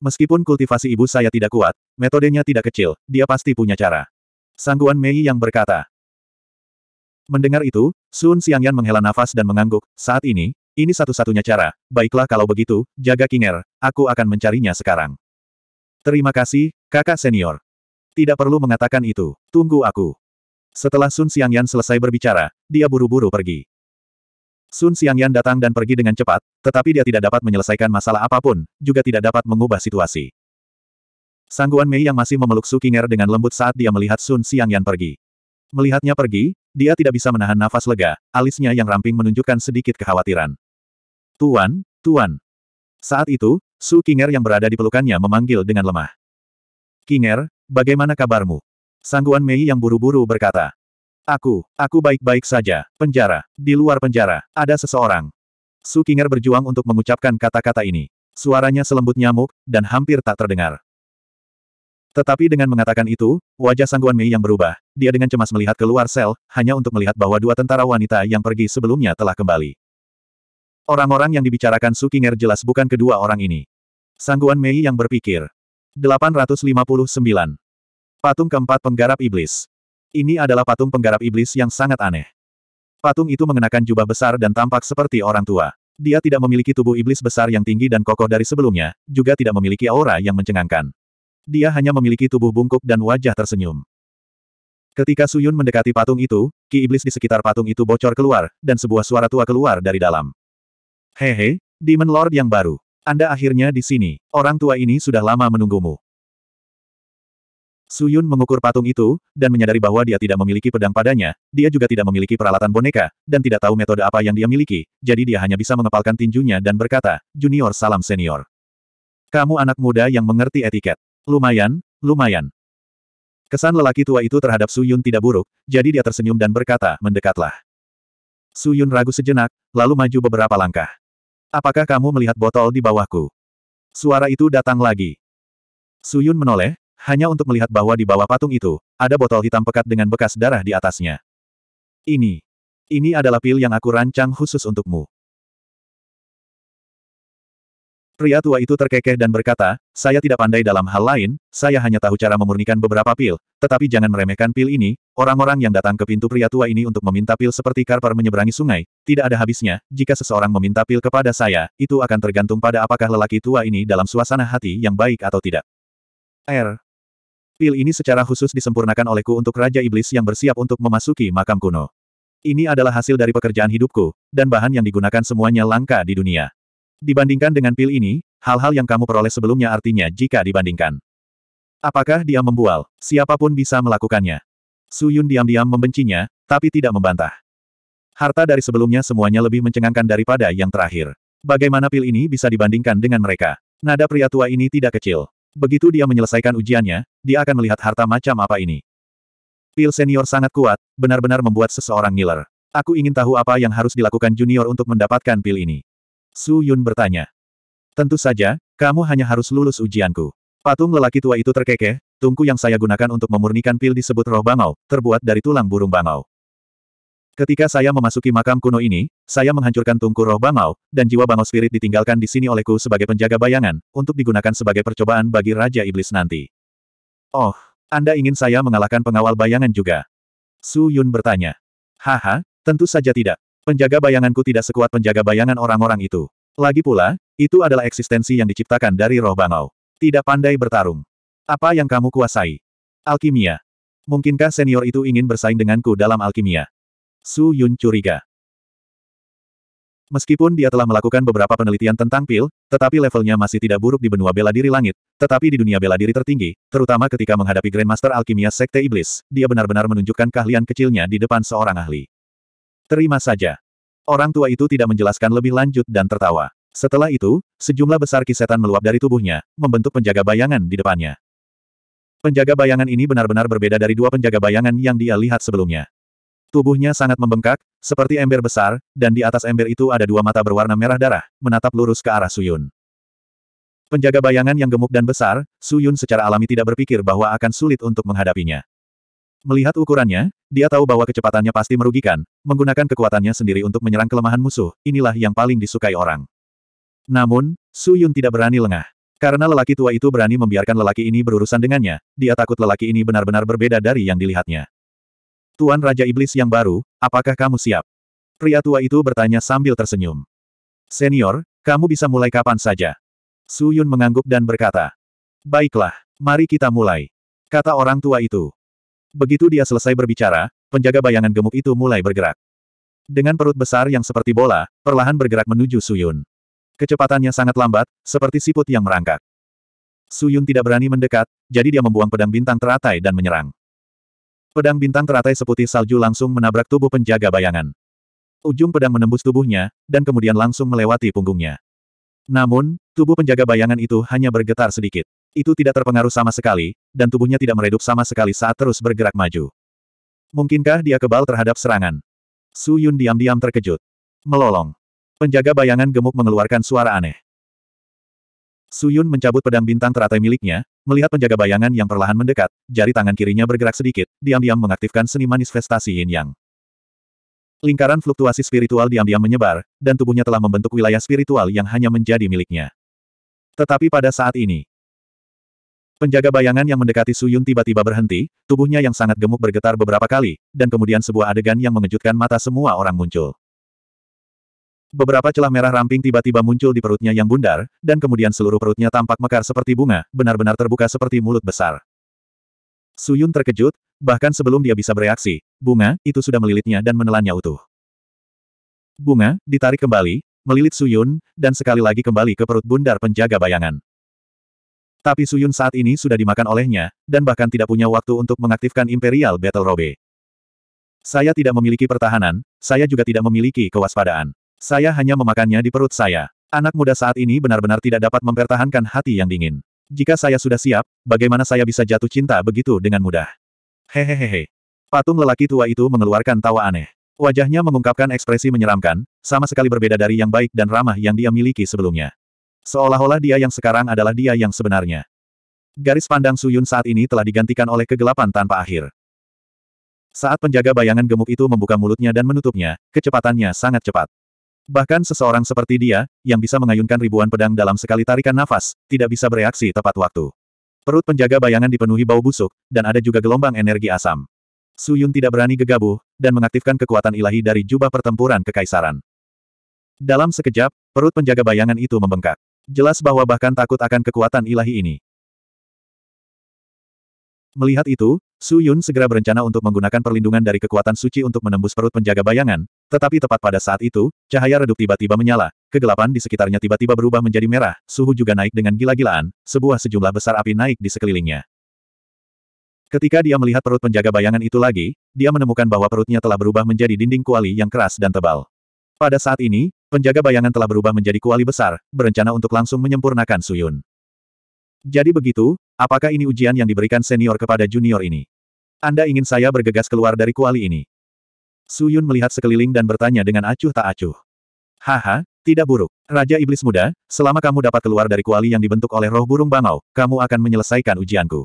Meskipun kultivasi ibu saya tidak kuat, metodenya tidak kecil, dia pasti punya cara. Sangguan Mei yang berkata. Mendengar itu, Sun Xiangyan menghela nafas dan mengangguk, saat ini, ini satu-satunya cara, baiklah kalau begitu, jaga Kinger, aku akan mencarinya sekarang. Terima kasih, kakak senior. Tidak perlu mengatakan itu, tunggu aku. Setelah Sun Xiangyan selesai berbicara, dia buru-buru pergi. Sun Xiangyan datang dan pergi dengan cepat, tetapi dia tidak dapat menyelesaikan masalah apapun, juga tidak dapat mengubah situasi. Sangguan Mei yang masih memeluk Su King'er dengan lembut saat dia melihat Sun Xiangyan pergi. Melihatnya pergi, dia tidak bisa menahan nafas lega, alisnya yang ramping menunjukkan sedikit kekhawatiran. Tuan, Tuan. Saat itu, Su Kinger yang berada di pelukannya memanggil dengan lemah. Kinger, bagaimana kabarmu? Sangguan Mei yang buru-buru berkata. Aku, aku baik-baik saja, penjara, di luar penjara, ada seseorang. Su Kinger berjuang untuk mengucapkan kata-kata ini. Suaranya selembut nyamuk, dan hampir tak terdengar. Tetapi dengan mengatakan itu, wajah Sangguan Mei yang berubah, dia dengan cemas melihat keluar sel, hanya untuk melihat bahwa dua tentara wanita yang pergi sebelumnya telah kembali. Orang-orang yang dibicarakan Sukinger jelas bukan kedua orang ini. Sangguan Mei yang berpikir. 859. Patung keempat penggarap iblis. Ini adalah patung penggarap iblis yang sangat aneh. Patung itu mengenakan jubah besar dan tampak seperti orang tua. Dia tidak memiliki tubuh iblis besar yang tinggi dan kokoh dari sebelumnya, juga tidak memiliki aura yang mencengangkan. Dia hanya memiliki tubuh bungkuk dan wajah tersenyum. Ketika Suyun mendekati patung itu, ki iblis di sekitar patung itu bocor keluar, dan sebuah suara tua keluar dari dalam. Hehe, Demon Lord yang baru. Anda akhirnya di sini. Orang tua ini sudah lama menunggumu. Suyun mengukur patung itu, dan menyadari bahwa dia tidak memiliki pedang padanya, dia juga tidak memiliki peralatan boneka, dan tidak tahu metode apa yang dia miliki, jadi dia hanya bisa mengepalkan tinjunya dan berkata, Junior salam senior. Kamu anak muda yang mengerti etiket. Lumayan, lumayan. Kesan lelaki tua itu terhadap Suyun tidak buruk, jadi dia tersenyum dan berkata, mendekatlah. Suyun ragu sejenak, lalu maju beberapa langkah. Apakah kamu melihat botol di bawahku? Suara itu datang lagi. Suyun menoleh, hanya untuk melihat bahwa di bawah patung itu, ada botol hitam pekat dengan bekas darah di atasnya. Ini. Ini adalah pil yang aku rancang khusus untukmu. Pria tua itu terkekeh dan berkata, saya tidak pandai dalam hal lain, saya hanya tahu cara memurnikan beberapa pil, tetapi jangan meremehkan pil ini, orang-orang yang datang ke pintu pria tua ini untuk meminta pil seperti karper menyeberangi sungai, tidak ada habisnya, jika seseorang meminta pil kepada saya, itu akan tergantung pada apakah lelaki tua ini dalam suasana hati yang baik atau tidak. R. Pil ini secara khusus disempurnakan olehku untuk Raja Iblis yang bersiap untuk memasuki makam kuno. Ini adalah hasil dari pekerjaan hidupku, dan bahan yang digunakan semuanya langka di dunia. Dibandingkan dengan pil ini, hal-hal yang kamu peroleh sebelumnya artinya jika dibandingkan. Apakah dia membual? Siapapun bisa melakukannya. Su Yun diam-diam membencinya, tapi tidak membantah. Harta dari sebelumnya semuanya lebih mencengangkan daripada yang terakhir. Bagaimana pil ini bisa dibandingkan dengan mereka? Nada pria tua ini tidak kecil. Begitu dia menyelesaikan ujiannya, dia akan melihat harta macam apa ini. Pil senior sangat kuat, benar-benar membuat seseorang ngiler. Aku ingin tahu apa yang harus dilakukan junior untuk mendapatkan pil ini. Su Yun bertanya. Tentu saja, kamu hanya harus lulus ujianku. Patung lelaki tua itu terkekeh, tungku yang saya gunakan untuk memurnikan pil disebut roh bangau, terbuat dari tulang burung bangau. Ketika saya memasuki makam kuno ini, saya menghancurkan tungku roh bangau, dan jiwa bangau spirit ditinggalkan di sini olehku sebagai penjaga bayangan, untuk digunakan sebagai percobaan bagi Raja Iblis nanti. Oh, Anda ingin saya mengalahkan pengawal bayangan juga? Su Yun bertanya. Haha, tentu saja tidak. Penjaga bayanganku tidak sekuat penjaga bayangan orang-orang itu. Lagi pula, itu adalah eksistensi yang diciptakan dari roh bangau. Tidak pandai bertarung. Apa yang kamu kuasai? Alkimia. Mungkinkah senior itu ingin bersaing denganku dalam alkimia? Su Yun curiga. Meskipun dia telah melakukan beberapa penelitian tentang pil, tetapi levelnya masih tidak buruk di benua bela diri langit, tetapi di dunia bela diri tertinggi, terutama ketika menghadapi Grandmaster Alkimia Sekte Iblis, dia benar-benar menunjukkan keahlian kecilnya di depan seorang ahli. Terima saja. Orang tua itu tidak menjelaskan lebih lanjut dan tertawa. Setelah itu, sejumlah besar kisetan meluap dari tubuhnya, membentuk penjaga bayangan di depannya. Penjaga bayangan ini benar-benar berbeda dari dua penjaga bayangan yang dia lihat sebelumnya. Tubuhnya sangat membengkak, seperti ember besar, dan di atas ember itu ada dua mata berwarna merah darah, menatap lurus ke arah Suyun. Penjaga bayangan yang gemuk dan besar, Suyun secara alami tidak berpikir bahwa akan sulit untuk menghadapinya. Melihat ukurannya, dia tahu bahwa kecepatannya pasti merugikan, menggunakan kekuatannya sendiri untuk menyerang kelemahan musuh, inilah yang paling disukai orang. Namun, Su Yun tidak berani lengah. Karena lelaki tua itu berani membiarkan lelaki ini berurusan dengannya, dia takut lelaki ini benar-benar berbeda dari yang dilihatnya. Tuan Raja Iblis yang baru, apakah kamu siap? Pria tua itu bertanya sambil tersenyum. Senior, kamu bisa mulai kapan saja. Su Yun mengangguk dan berkata. Baiklah, mari kita mulai. Kata orang tua itu. Begitu dia selesai berbicara, penjaga bayangan gemuk itu mulai bergerak. Dengan perut besar yang seperti bola, perlahan bergerak menuju Suyun. Kecepatannya sangat lambat, seperti siput yang merangkak. Suyun tidak berani mendekat, jadi dia membuang pedang bintang teratai dan menyerang. Pedang bintang teratai seputih salju langsung menabrak tubuh penjaga bayangan. Ujung pedang menembus tubuhnya, dan kemudian langsung melewati punggungnya. Namun, tubuh penjaga bayangan itu hanya bergetar sedikit. Itu tidak terpengaruh sama sekali, dan tubuhnya tidak meredup sama sekali saat terus bergerak maju. Mungkinkah dia kebal terhadap serangan? Su Yun diam-diam terkejut. Melolong. Penjaga bayangan gemuk mengeluarkan suara aneh. Su Yun mencabut pedang bintang teratai miliknya, melihat penjaga bayangan yang perlahan mendekat, jari tangan kirinya bergerak sedikit, diam-diam mengaktifkan seni manifestasi yin yang. Lingkaran fluktuasi spiritual diam-diam menyebar, dan tubuhnya telah membentuk wilayah spiritual yang hanya menjadi miliknya. Tetapi pada saat ini, Penjaga bayangan yang mendekati Suyun tiba-tiba berhenti, tubuhnya yang sangat gemuk bergetar beberapa kali, dan kemudian sebuah adegan yang mengejutkan mata semua orang muncul. Beberapa celah merah ramping tiba-tiba muncul di perutnya yang bundar, dan kemudian seluruh perutnya tampak mekar seperti bunga, benar-benar terbuka seperti mulut besar. Suyun terkejut, bahkan sebelum dia bisa bereaksi, bunga itu sudah melilitnya dan menelannya utuh. Bunga ditarik kembali, melilit Suyun, dan sekali lagi kembali ke perut bundar penjaga bayangan. Tapi Suyun saat ini sudah dimakan olehnya, dan bahkan tidak punya waktu untuk mengaktifkan Imperial Battle Robe. Saya tidak memiliki pertahanan, saya juga tidak memiliki kewaspadaan. Saya hanya memakannya di perut saya. Anak muda saat ini benar-benar tidak dapat mempertahankan hati yang dingin. Jika saya sudah siap, bagaimana saya bisa jatuh cinta begitu dengan mudah? Hehehehe. Patung lelaki tua itu mengeluarkan tawa aneh. Wajahnya mengungkapkan ekspresi menyeramkan, sama sekali berbeda dari yang baik dan ramah yang dia miliki sebelumnya. Seolah-olah dia yang sekarang adalah dia yang sebenarnya. Garis pandang Suyun saat ini telah digantikan oleh kegelapan tanpa akhir. Saat penjaga bayangan gemuk itu membuka mulutnya dan menutupnya, kecepatannya sangat cepat. Bahkan seseorang seperti dia, yang bisa mengayunkan ribuan pedang dalam sekali tarikan nafas, tidak bisa bereaksi tepat waktu. Perut penjaga bayangan dipenuhi bau busuk, dan ada juga gelombang energi asam. Suyun tidak berani gegabah, dan mengaktifkan kekuatan ilahi dari jubah pertempuran kekaisaran. Dalam sekejap, perut penjaga bayangan itu membengkak jelas bahwa bahkan takut akan kekuatan ilahi ini. Melihat itu, Su Yun segera berencana untuk menggunakan perlindungan dari kekuatan suci untuk menembus perut penjaga bayangan, tetapi tepat pada saat itu, cahaya redup tiba-tiba menyala, kegelapan di sekitarnya tiba-tiba berubah menjadi merah, suhu juga naik dengan gila-gilaan, sebuah sejumlah besar api naik di sekelilingnya. Ketika dia melihat perut penjaga bayangan itu lagi, dia menemukan bahwa perutnya telah berubah menjadi dinding kuali yang keras dan tebal. Pada saat ini, Penjaga bayangan telah berubah menjadi kuali besar, berencana untuk langsung menyempurnakan Suyun. Jadi begitu, apakah ini ujian yang diberikan senior kepada junior ini? Anda ingin saya bergegas keluar dari kuali ini? Suyun melihat sekeliling dan bertanya dengan acuh tak acuh. Haha, tidak buruk. Raja Iblis Muda, selama kamu dapat keluar dari kuali yang dibentuk oleh roh burung bangau, kamu akan menyelesaikan ujianku.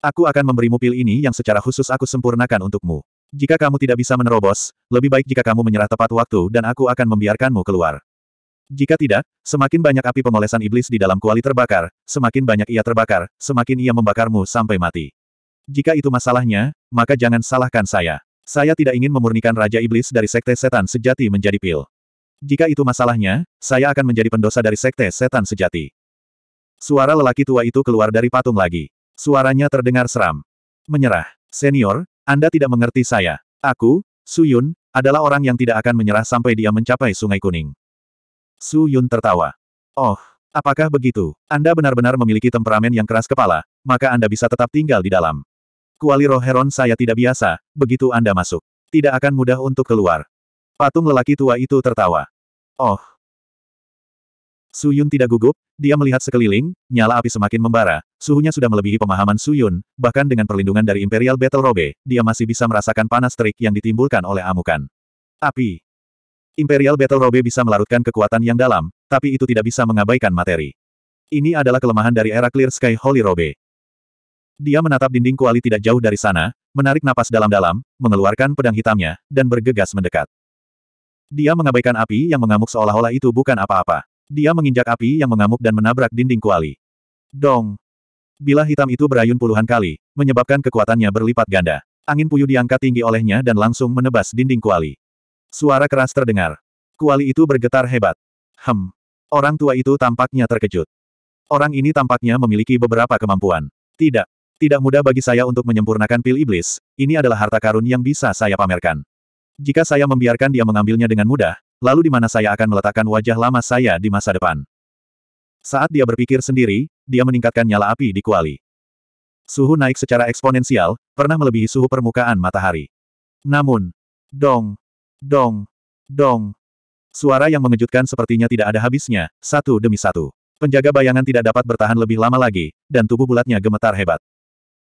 Aku akan memberimu pil ini yang secara khusus aku sempurnakan untukmu. Jika kamu tidak bisa menerobos, lebih baik jika kamu menyerah tepat waktu dan aku akan membiarkanmu keluar. Jika tidak, semakin banyak api pemolesan iblis di dalam kuali terbakar, semakin banyak ia terbakar, semakin ia membakarmu sampai mati. Jika itu masalahnya, maka jangan salahkan saya. Saya tidak ingin memurnikan Raja Iblis dari Sekte Setan Sejati menjadi pil. Jika itu masalahnya, saya akan menjadi pendosa dari Sekte Setan Sejati. Suara lelaki tua itu keluar dari patung lagi. Suaranya terdengar seram. Menyerah. Senior, anda tidak mengerti saya. Aku, Su Yun, adalah orang yang tidak akan menyerah sampai dia mencapai Sungai Kuning. Su Yun tertawa. Oh, apakah begitu? Anda benar-benar memiliki temperamen yang keras kepala, maka Anda bisa tetap tinggal di dalam. roh Heron saya tidak biasa, begitu Anda masuk. Tidak akan mudah untuk keluar. Patung lelaki tua itu tertawa. Oh. Su Yun tidak gugup, dia melihat sekeliling, nyala api semakin membara, Suhunya sudah melebihi pemahaman Su Yun. bahkan dengan perlindungan dari Imperial Battle Robe, dia masih bisa merasakan panas terik yang ditimbulkan oleh amukan. Api. Imperial Battle Robe bisa melarutkan kekuatan yang dalam, tapi itu tidak bisa mengabaikan materi. Ini adalah kelemahan dari era Clear Sky Holy Robe. Dia menatap dinding kuali tidak jauh dari sana, menarik napas dalam-dalam, mengeluarkan pedang hitamnya, dan bergegas mendekat. Dia mengabaikan api yang mengamuk seolah-olah itu bukan apa-apa. Dia menginjak api yang mengamuk dan menabrak dinding kuali. Dong! Bila hitam itu berayun puluhan kali, menyebabkan kekuatannya berlipat ganda. Angin puyuh diangkat tinggi olehnya dan langsung menebas dinding kuali. Suara keras terdengar. Kuali itu bergetar hebat. Hem. Orang tua itu tampaknya terkejut. Orang ini tampaknya memiliki beberapa kemampuan. Tidak. Tidak mudah bagi saya untuk menyempurnakan pil iblis, ini adalah harta karun yang bisa saya pamerkan. Jika saya membiarkan dia mengambilnya dengan mudah, lalu di mana saya akan meletakkan wajah lama saya di masa depan? Saat dia berpikir sendiri, dia meningkatkan nyala api di kuali. Suhu naik secara eksponensial, pernah melebihi suhu permukaan matahari. Namun, dong, dong, dong. Suara yang mengejutkan sepertinya tidak ada habisnya, satu demi satu. Penjaga bayangan tidak dapat bertahan lebih lama lagi, dan tubuh bulatnya gemetar hebat.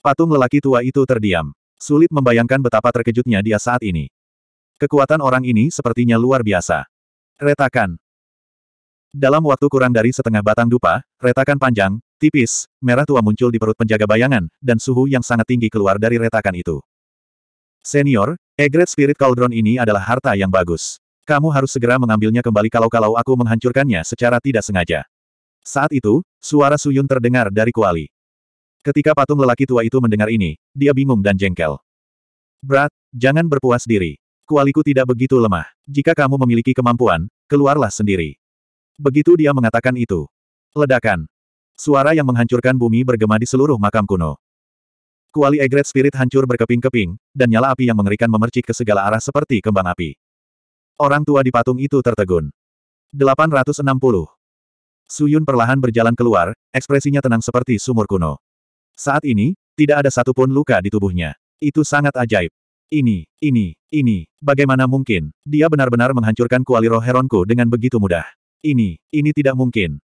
Patung lelaki tua itu terdiam. Sulit membayangkan betapa terkejutnya dia saat ini. Kekuatan orang ini sepertinya luar biasa. Retakan. Dalam waktu kurang dari setengah batang dupa, retakan panjang, tipis, merah tua muncul di perut penjaga bayangan, dan suhu yang sangat tinggi keluar dari retakan itu. Senior, Egret Spirit Cauldron ini adalah harta yang bagus. Kamu harus segera mengambilnya kembali kalau-kalau aku menghancurkannya secara tidak sengaja. Saat itu, suara Suyun terdengar dari kuali. Ketika patung lelaki tua itu mendengar ini, dia bingung dan jengkel. Brat, jangan berpuas diri. Kualiku tidak begitu lemah. Jika kamu memiliki kemampuan, keluarlah sendiri. Begitu dia mengatakan itu. Ledakan. Suara yang menghancurkan bumi bergema di seluruh makam kuno. Kuali Egret Spirit hancur berkeping-keping, dan nyala api yang mengerikan memercik ke segala arah seperti kembang api. Orang tua di patung itu tertegun. 860. Suyun perlahan berjalan keluar, ekspresinya tenang seperti sumur kuno. Saat ini, tidak ada satupun luka di tubuhnya. Itu sangat ajaib. Ini, ini, ini, bagaimana mungkin, dia benar-benar menghancurkan kuali roh heronku dengan begitu mudah. Ini, ini tidak mungkin.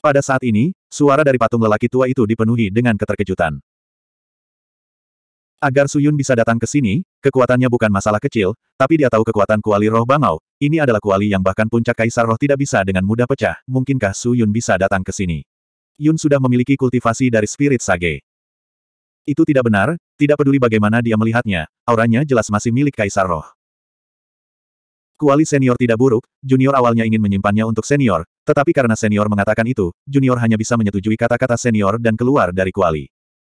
Pada saat ini, suara dari patung lelaki tua itu dipenuhi dengan keterkejutan. Agar Suyun bisa datang ke sini, kekuatannya bukan masalah kecil, tapi dia tahu kekuatan kuali roh bangau, ini adalah kuali yang bahkan puncak kaisar roh tidak bisa dengan mudah pecah, mungkinkah Suyun bisa datang ke sini? Yun sudah memiliki kultivasi dari spirit sage. Itu tidak benar, tidak peduli bagaimana dia melihatnya, auranya jelas masih milik kaisar roh. Kuali senior tidak buruk, junior awalnya ingin menyimpannya untuk senior, tetapi karena senior mengatakan itu, junior hanya bisa menyetujui kata-kata senior dan keluar dari kuali.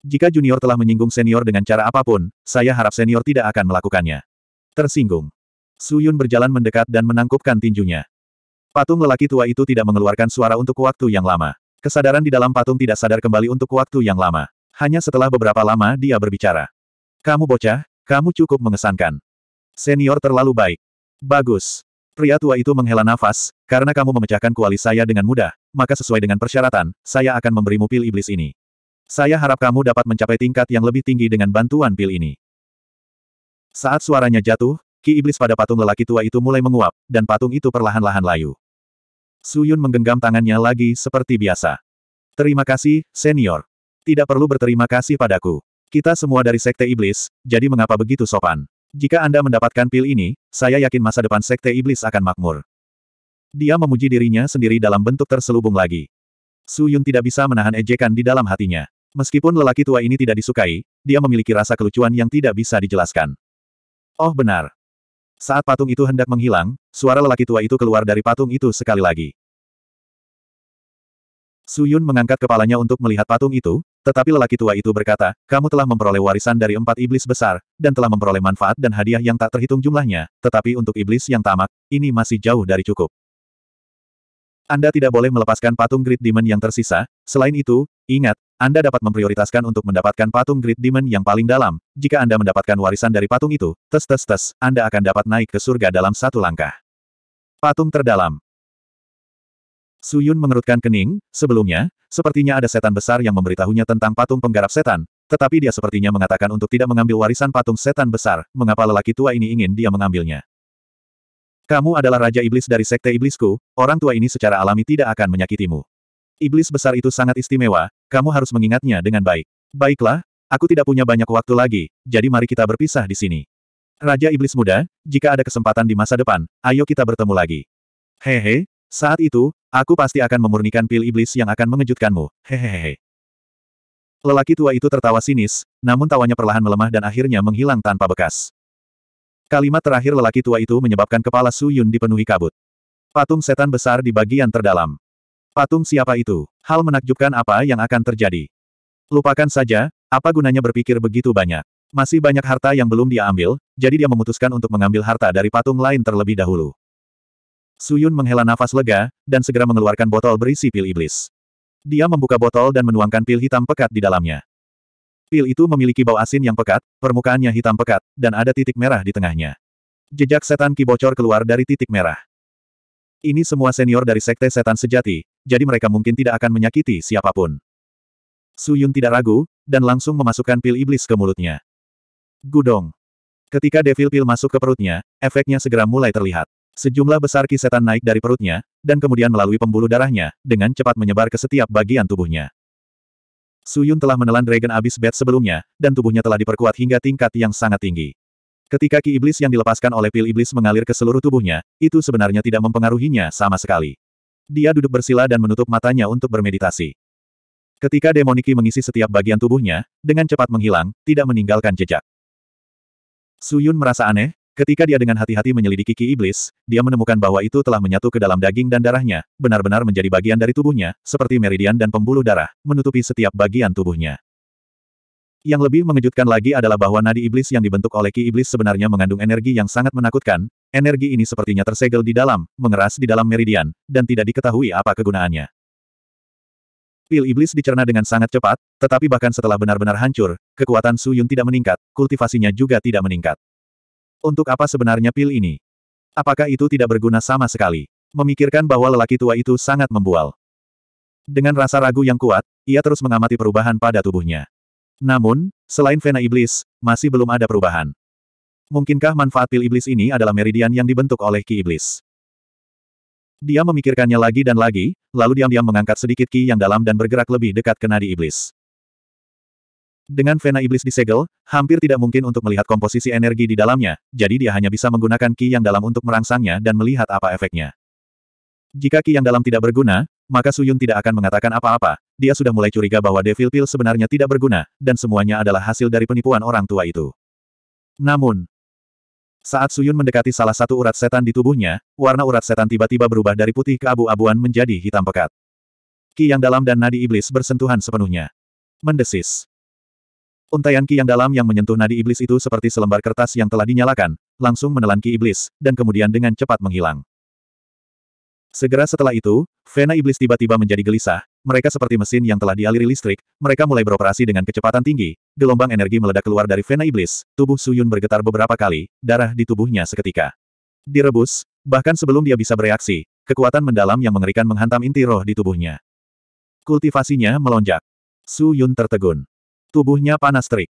Jika junior telah menyinggung senior dengan cara apapun, saya harap senior tidak akan melakukannya. Tersinggung. Su Yun berjalan mendekat dan menangkupkan tinjunya. Patung lelaki tua itu tidak mengeluarkan suara untuk waktu yang lama. Kesadaran di dalam patung tidak sadar kembali untuk waktu yang lama. Hanya setelah beberapa lama dia berbicara. Kamu bocah, kamu cukup mengesankan. Senior terlalu baik. Bagus. Pria tua itu menghela nafas, karena kamu memecahkan kuali saya dengan mudah, maka sesuai dengan persyaratan, saya akan memberimu pil iblis ini. Saya harap kamu dapat mencapai tingkat yang lebih tinggi dengan bantuan pil ini. Saat suaranya jatuh, ki iblis pada patung lelaki tua itu mulai menguap, dan patung itu perlahan-lahan layu. Suyun menggenggam tangannya lagi seperti biasa. Terima kasih, senior. Tidak perlu berterima kasih padaku. Kita semua dari sekte iblis, jadi mengapa begitu sopan? Jika Anda mendapatkan pil ini, saya yakin masa depan Sekte Iblis akan makmur. Dia memuji dirinya sendiri dalam bentuk terselubung lagi. Su Yun tidak bisa menahan ejekan di dalam hatinya. Meskipun lelaki tua ini tidak disukai, dia memiliki rasa kelucuan yang tidak bisa dijelaskan. Oh benar. Saat patung itu hendak menghilang, suara lelaki tua itu keluar dari patung itu sekali lagi. Suyun mengangkat kepalanya untuk melihat patung itu, tetapi lelaki tua itu berkata, kamu telah memperoleh warisan dari empat iblis besar, dan telah memperoleh manfaat dan hadiah yang tak terhitung jumlahnya, tetapi untuk iblis yang tamak, ini masih jauh dari cukup. Anda tidak boleh melepaskan patung Great Demon yang tersisa, selain itu, ingat, Anda dapat memprioritaskan untuk mendapatkan patung Great Demon yang paling dalam, jika Anda mendapatkan warisan dari patung itu, tes tes tes, Anda akan dapat naik ke surga dalam satu langkah. Patung terdalam Suyun mengerutkan kening, sebelumnya, sepertinya ada setan besar yang memberitahunya tentang patung penggarap setan, tetapi dia sepertinya mengatakan untuk tidak mengambil warisan patung setan besar, mengapa lelaki tua ini ingin dia mengambilnya. Kamu adalah Raja Iblis dari Sekte Iblisku, orang tua ini secara alami tidak akan menyakitimu. Iblis besar itu sangat istimewa, kamu harus mengingatnya dengan baik. Baiklah, aku tidak punya banyak waktu lagi, jadi mari kita berpisah di sini. Raja Iblis Muda, jika ada kesempatan di masa depan, ayo kita bertemu lagi. Hehe, saat itu, aku pasti akan memurnikan pil iblis yang akan mengejutkanmu. Hehehe. Lelaki tua itu tertawa sinis, namun tawanya perlahan melemah dan akhirnya menghilang tanpa bekas. Kalimat terakhir lelaki tua itu menyebabkan kepala Su Yun dipenuhi kabut. Patung setan besar di bagian terdalam. Patung siapa itu? Hal menakjubkan apa yang akan terjadi? Lupakan saja, apa gunanya berpikir begitu banyak? Masih banyak harta yang belum dia ambil, jadi dia memutuskan untuk mengambil harta dari patung lain terlebih dahulu. Suyun menghela nafas lega, dan segera mengeluarkan botol berisi pil iblis. Dia membuka botol dan menuangkan pil hitam pekat di dalamnya. Pil itu memiliki bau asin yang pekat, permukaannya hitam pekat, dan ada titik merah di tengahnya. Jejak setan ki bocor keluar dari titik merah. Ini semua senior dari sekte setan sejati, jadi mereka mungkin tidak akan menyakiti siapapun. Suyun tidak ragu, dan langsung memasukkan pil iblis ke mulutnya. Gudong. Ketika devil pil masuk ke perutnya, efeknya segera mulai terlihat. Sejumlah besar kisetan naik dari perutnya, dan kemudian melalui pembuluh darahnya, dengan cepat menyebar ke setiap bagian tubuhnya. Suyun telah menelan Dragon Abyss Bat sebelumnya, dan tubuhnya telah diperkuat hingga tingkat yang sangat tinggi. Ketika ki iblis yang dilepaskan oleh pil iblis mengalir ke seluruh tubuhnya, itu sebenarnya tidak mempengaruhinya sama sekali. Dia duduk bersila dan menutup matanya untuk bermeditasi. Ketika demoniki mengisi setiap bagian tubuhnya, dengan cepat menghilang, tidak meninggalkan jejak. Suyun merasa aneh, Ketika dia dengan hati-hati menyelidiki ki iblis, dia menemukan bahwa itu telah menyatu ke dalam daging dan darahnya, benar-benar menjadi bagian dari tubuhnya, seperti meridian dan pembuluh darah, menutupi setiap bagian tubuhnya. Yang lebih mengejutkan lagi adalah bahwa nadi iblis yang dibentuk oleh ki iblis sebenarnya mengandung energi yang sangat menakutkan, energi ini sepertinya tersegel di dalam, mengeras di dalam meridian, dan tidak diketahui apa kegunaannya. Pil iblis dicerna dengan sangat cepat, tetapi bahkan setelah benar-benar hancur, kekuatan Su Yun tidak meningkat, kultivasinya juga tidak meningkat. Untuk apa sebenarnya pil ini? Apakah itu tidak berguna sama sekali? Memikirkan bahwa lelaki tua itu sangat membual. Dengan rasa ragu yang kuat, ia terus mengamati perubahan pada tubuhnya. Namun, selain vena iblis, masih belum ada perubahan. Mungkinkah manfaat pil iblis ini adalah meridian yang dibentuk oleh ki iblis? Dia memikirkannya lagi dan lagi, lalu diam-diam mengangkat sedikit ki yang dalam dan bergerak lebih dekat ke nadi iblis. Dengan vena iblis disegel, hampir tidak mungkin untuk melihat komposisi energi di dalamnya, jadi dia hanya bisa menggunakan ki yang dalam untuk merangsangnya dan melihat apa efeknya. Jika ki yang dalam tidak berguna, maka Suyun tidak akan mengatakan apa-apa, dia sudah mulai curiga bahwa Devil Pill sebenarnya tidak berguna, dan semuanya adalah hasil dari penipuan orang tua itu. Namun, saat Suyun mendekati salah satu urat setan di tubuhnya, warna urat setan tiba-tiba berubah dari putih ke abu-abuan menjadi hitam pekat. Ki yang dalam dan nadi iblis bersentuhan sepenuhnya. Mendesis. Untaian ki yang dalam yang menyentuh nadi iblis itu seperti selembar kertas yang telah dinyalakan, langsung menelan ki iblis, dan kemudian dengan cepat menghilang. Segera setelah itu, vena iblis tiba-tiba menjadi gelisah, mereka seperti mesin yang telah dialiri listrik, mereka mulai beroperasi dengan kecepatan tinggi, gelombang energi meledak keluar dari vena iblis, tubuh Suyun bergetar beberapa kali, darah di tubuhnya seketika. Direbus, bahkan sebelum dia bisa bereaksi, kekuatan mendalam yang mengerikan menghantam inti roh di tubuhnya. Kultivasinya melonjak. Suyun tertegun. Tubuhnya panas terik.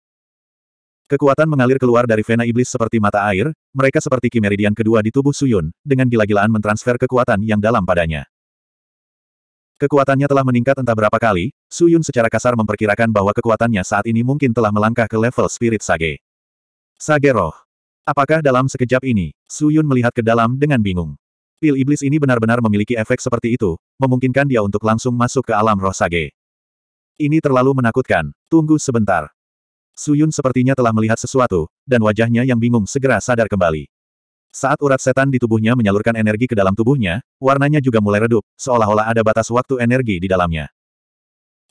Kekuatan mengalir keluar dari vena iblis seperti mata air, mereka seperti kimeridian kedua di tubuh Suyun, dengan gila-gilaan mentransfer kekuatan yang dalam padanya. Kekuatannya telah meningkat entah berapa kali, Suyun secara kasar memperkirakan bahwa kekuatannya saat ini mungkin telah melangkah ke level spirit Sage. Sage roh. Apakah dalam sekejap ini, Suyun melihat ke dalam dengan bingung. Pil iblis ini benar-benar memiliki efek seperti itu, memungkinkan dia untuk langsung masuk ke alam roh sage. Ini terlalu menakutkan, tunggu sebentar. Suyun sepertinya telah melihat sesuatu, dan wajahnya yang bingung segera sadar kembali. Saat urat setan di tubuhnya menyalurkan energi ke dalam tubuhnya, warnanya juga mulai redup, seolah-olah ada batas waktu energi di dalamnya.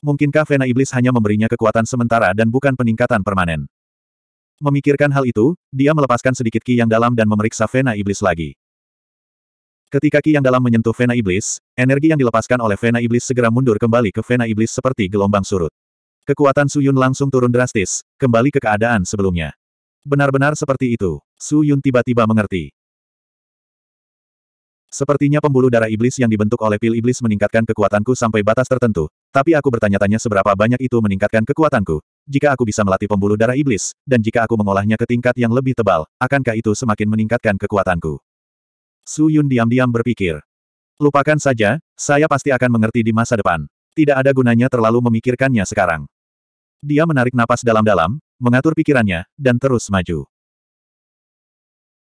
Mungkinkah Vena Iblis hanya memberinya kekuatan sementara dan bukan peningkatan permanen? Memikirkan hal itu, dia melepaskan sedikit ki yang dalam dan memeriksa Vena Iblis lagi. Ketika Ki yang dalam menyentuh Vena Iblis, energi yang dilepaskan oleh Vena Iblis segera mundur kembali ke Vena Iblis seperti gelombang surut. Kekuatan Su Yun langsung turun drastis, kembali ke keadaan sebelumnya. Benar-benar seperti itu, Su Yun tiba-tiba mengerti. Sepertinya pembuluh darah iblis yang dibentuk oleh pil iblis meningkatkan kekuatanku sampai batas tertentu, tapi aku bertanya-tanya seberapa banyak itu meningkatkan kekuatanku. Jika aku bisa melatih pembuluh darah iblis, dan jika aku mengolahnya ke tingkat yang lebih tebal, akankah itu semakin meningkatkan kekuatanku? Su Yun diam-diam berpikir. Lupakan saja, saya pasti akan mengerti di masa depan. Tidak ada gunanya terlalu memikirkannya sekarang. Dia menarik napas dalam-dalam, mengatur pikirannya, dan terus maju.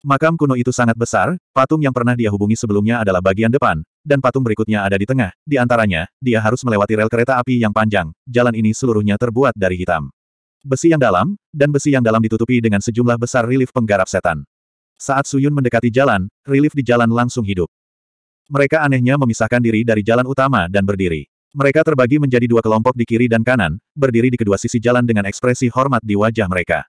Makam kuno itu sangat besar, patung yang pernah dia hubungi sebelumnya adalah bagian depan, dan patung berikutnya ada di tengah. Di antaranya, dia harus melewati rel kereta api yang panjang, jalan ini seluruhnya terbuat dari hitam. Besi yang dalam, dan besi yang dalam ditutupi dengan sejumlah besar relief penggarap setan. Saat Suyun mendekati jalan, relief di jalan langsung hidup. Mereka anehnya memisahkan diri dari jalan utama dan berdiri. Mereka terbagi menjadi dua kelompok di kiri dan kanan, berdiri di kedua sisi jalan dengan ekspresi hormat di wajah mereka.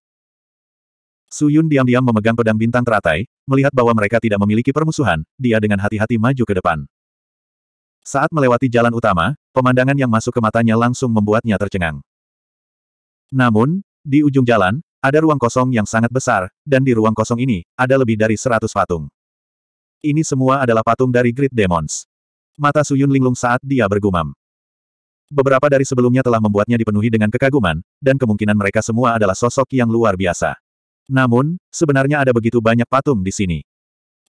Suyun diam-diam memegang pedang bintang teratai, melihat bahwa mereka tidak memiliki permusuhan, dia dengan hati-hati maju ke depan. Saat melewati jalan utama, pemandangan yang masuk ke matanya langsung membuatnya tercengang. Namun, di ujung jalan, ada ruang kosong yang sangat besar, dan di ruang kosong ini, ada lebih dari seratus patung. Ini semua adalah patung dari Great Demons. Mata Suyun linglung saat dia bergumam. Beberapa dari sebelumnya telah membuatnya dipenuhi dengan kekaguman, dan kemungkinan mereka semua adalah sosok yang luar biasa. Namun, sebenarnya ada begitu banyak patung di sini.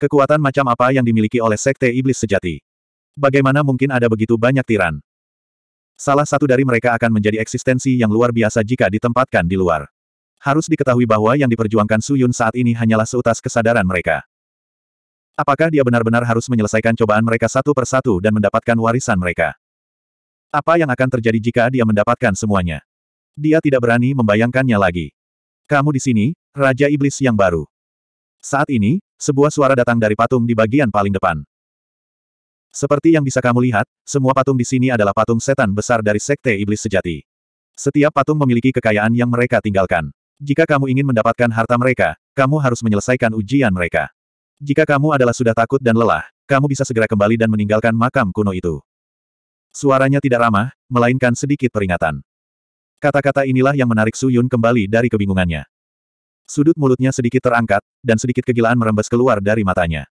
Kekuatan macam apa yang dimiliki oleh Sekte Iblis Sejati? Bagaimana mungkin ada begitu banyak tiran? Salah satu dari mereka akan menjadi eksistensi yang luar biasa jika ditempatkan di luar. Harus diketahui bahwa yang diperjuangkan Su Yun saat ini hanyalah seutas kesadaran mereka. Apakah dia benar-benar harus menyelesaikan cobaan mereka satu per satu dan mendapatkan warisan mereka? Apa yang akan terjadi jika dia mendapatkan semuanya? Dia tidak berani membayangkannya lagi. Kamu di sini, Raja Iblis yang baru. Saat ini, sebuah suara datang dari patung di bagian paling depan. Seperti yang bisa kamu lihat, semua patung di sini adalah patung setan besar dari Sekte Iblis Sejati. Setiap patung memiliki kekayaan yang mereka tinggalkan. Jika kamu ingin mendapatkan harta mereka, kamu harus menyelesaikan ujian mereka. Jika kamu adalah sudah takut dan lelah, kamu bisa segera kembali dan meninggalkan makam kuno itu. Suaranya tidak ramah, melainkan sedikit peringatan. Kata-kata inilah yang menarik Su Yun kembali dari kebingungannya. Sudut mulutnya sedikit terangkat, dan sedikit kegilaan merembes keluar dari matanya.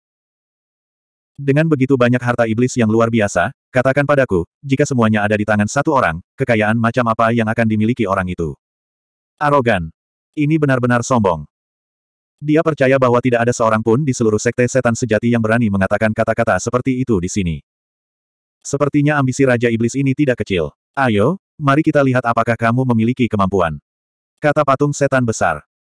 Dengan begitu banyak harta iblis yang luar biasa, katakan padaku, jika semuanya ada di tangan satu orang, kekayaan macam apa yang akan dimiliki orang itu? Arogan, ini benar-benar sombong. Dia percaya bahwa tidak ada seorang pun di seluruh sekte setan sejati yang berani mengatakan kata-kata seperti itu di sini. Sepertinya ambisi Raja Iblis ini tidak kecil. Ayo, mari kita lihat apakah kamu memiliki kemampuan. Kata patung setan besar.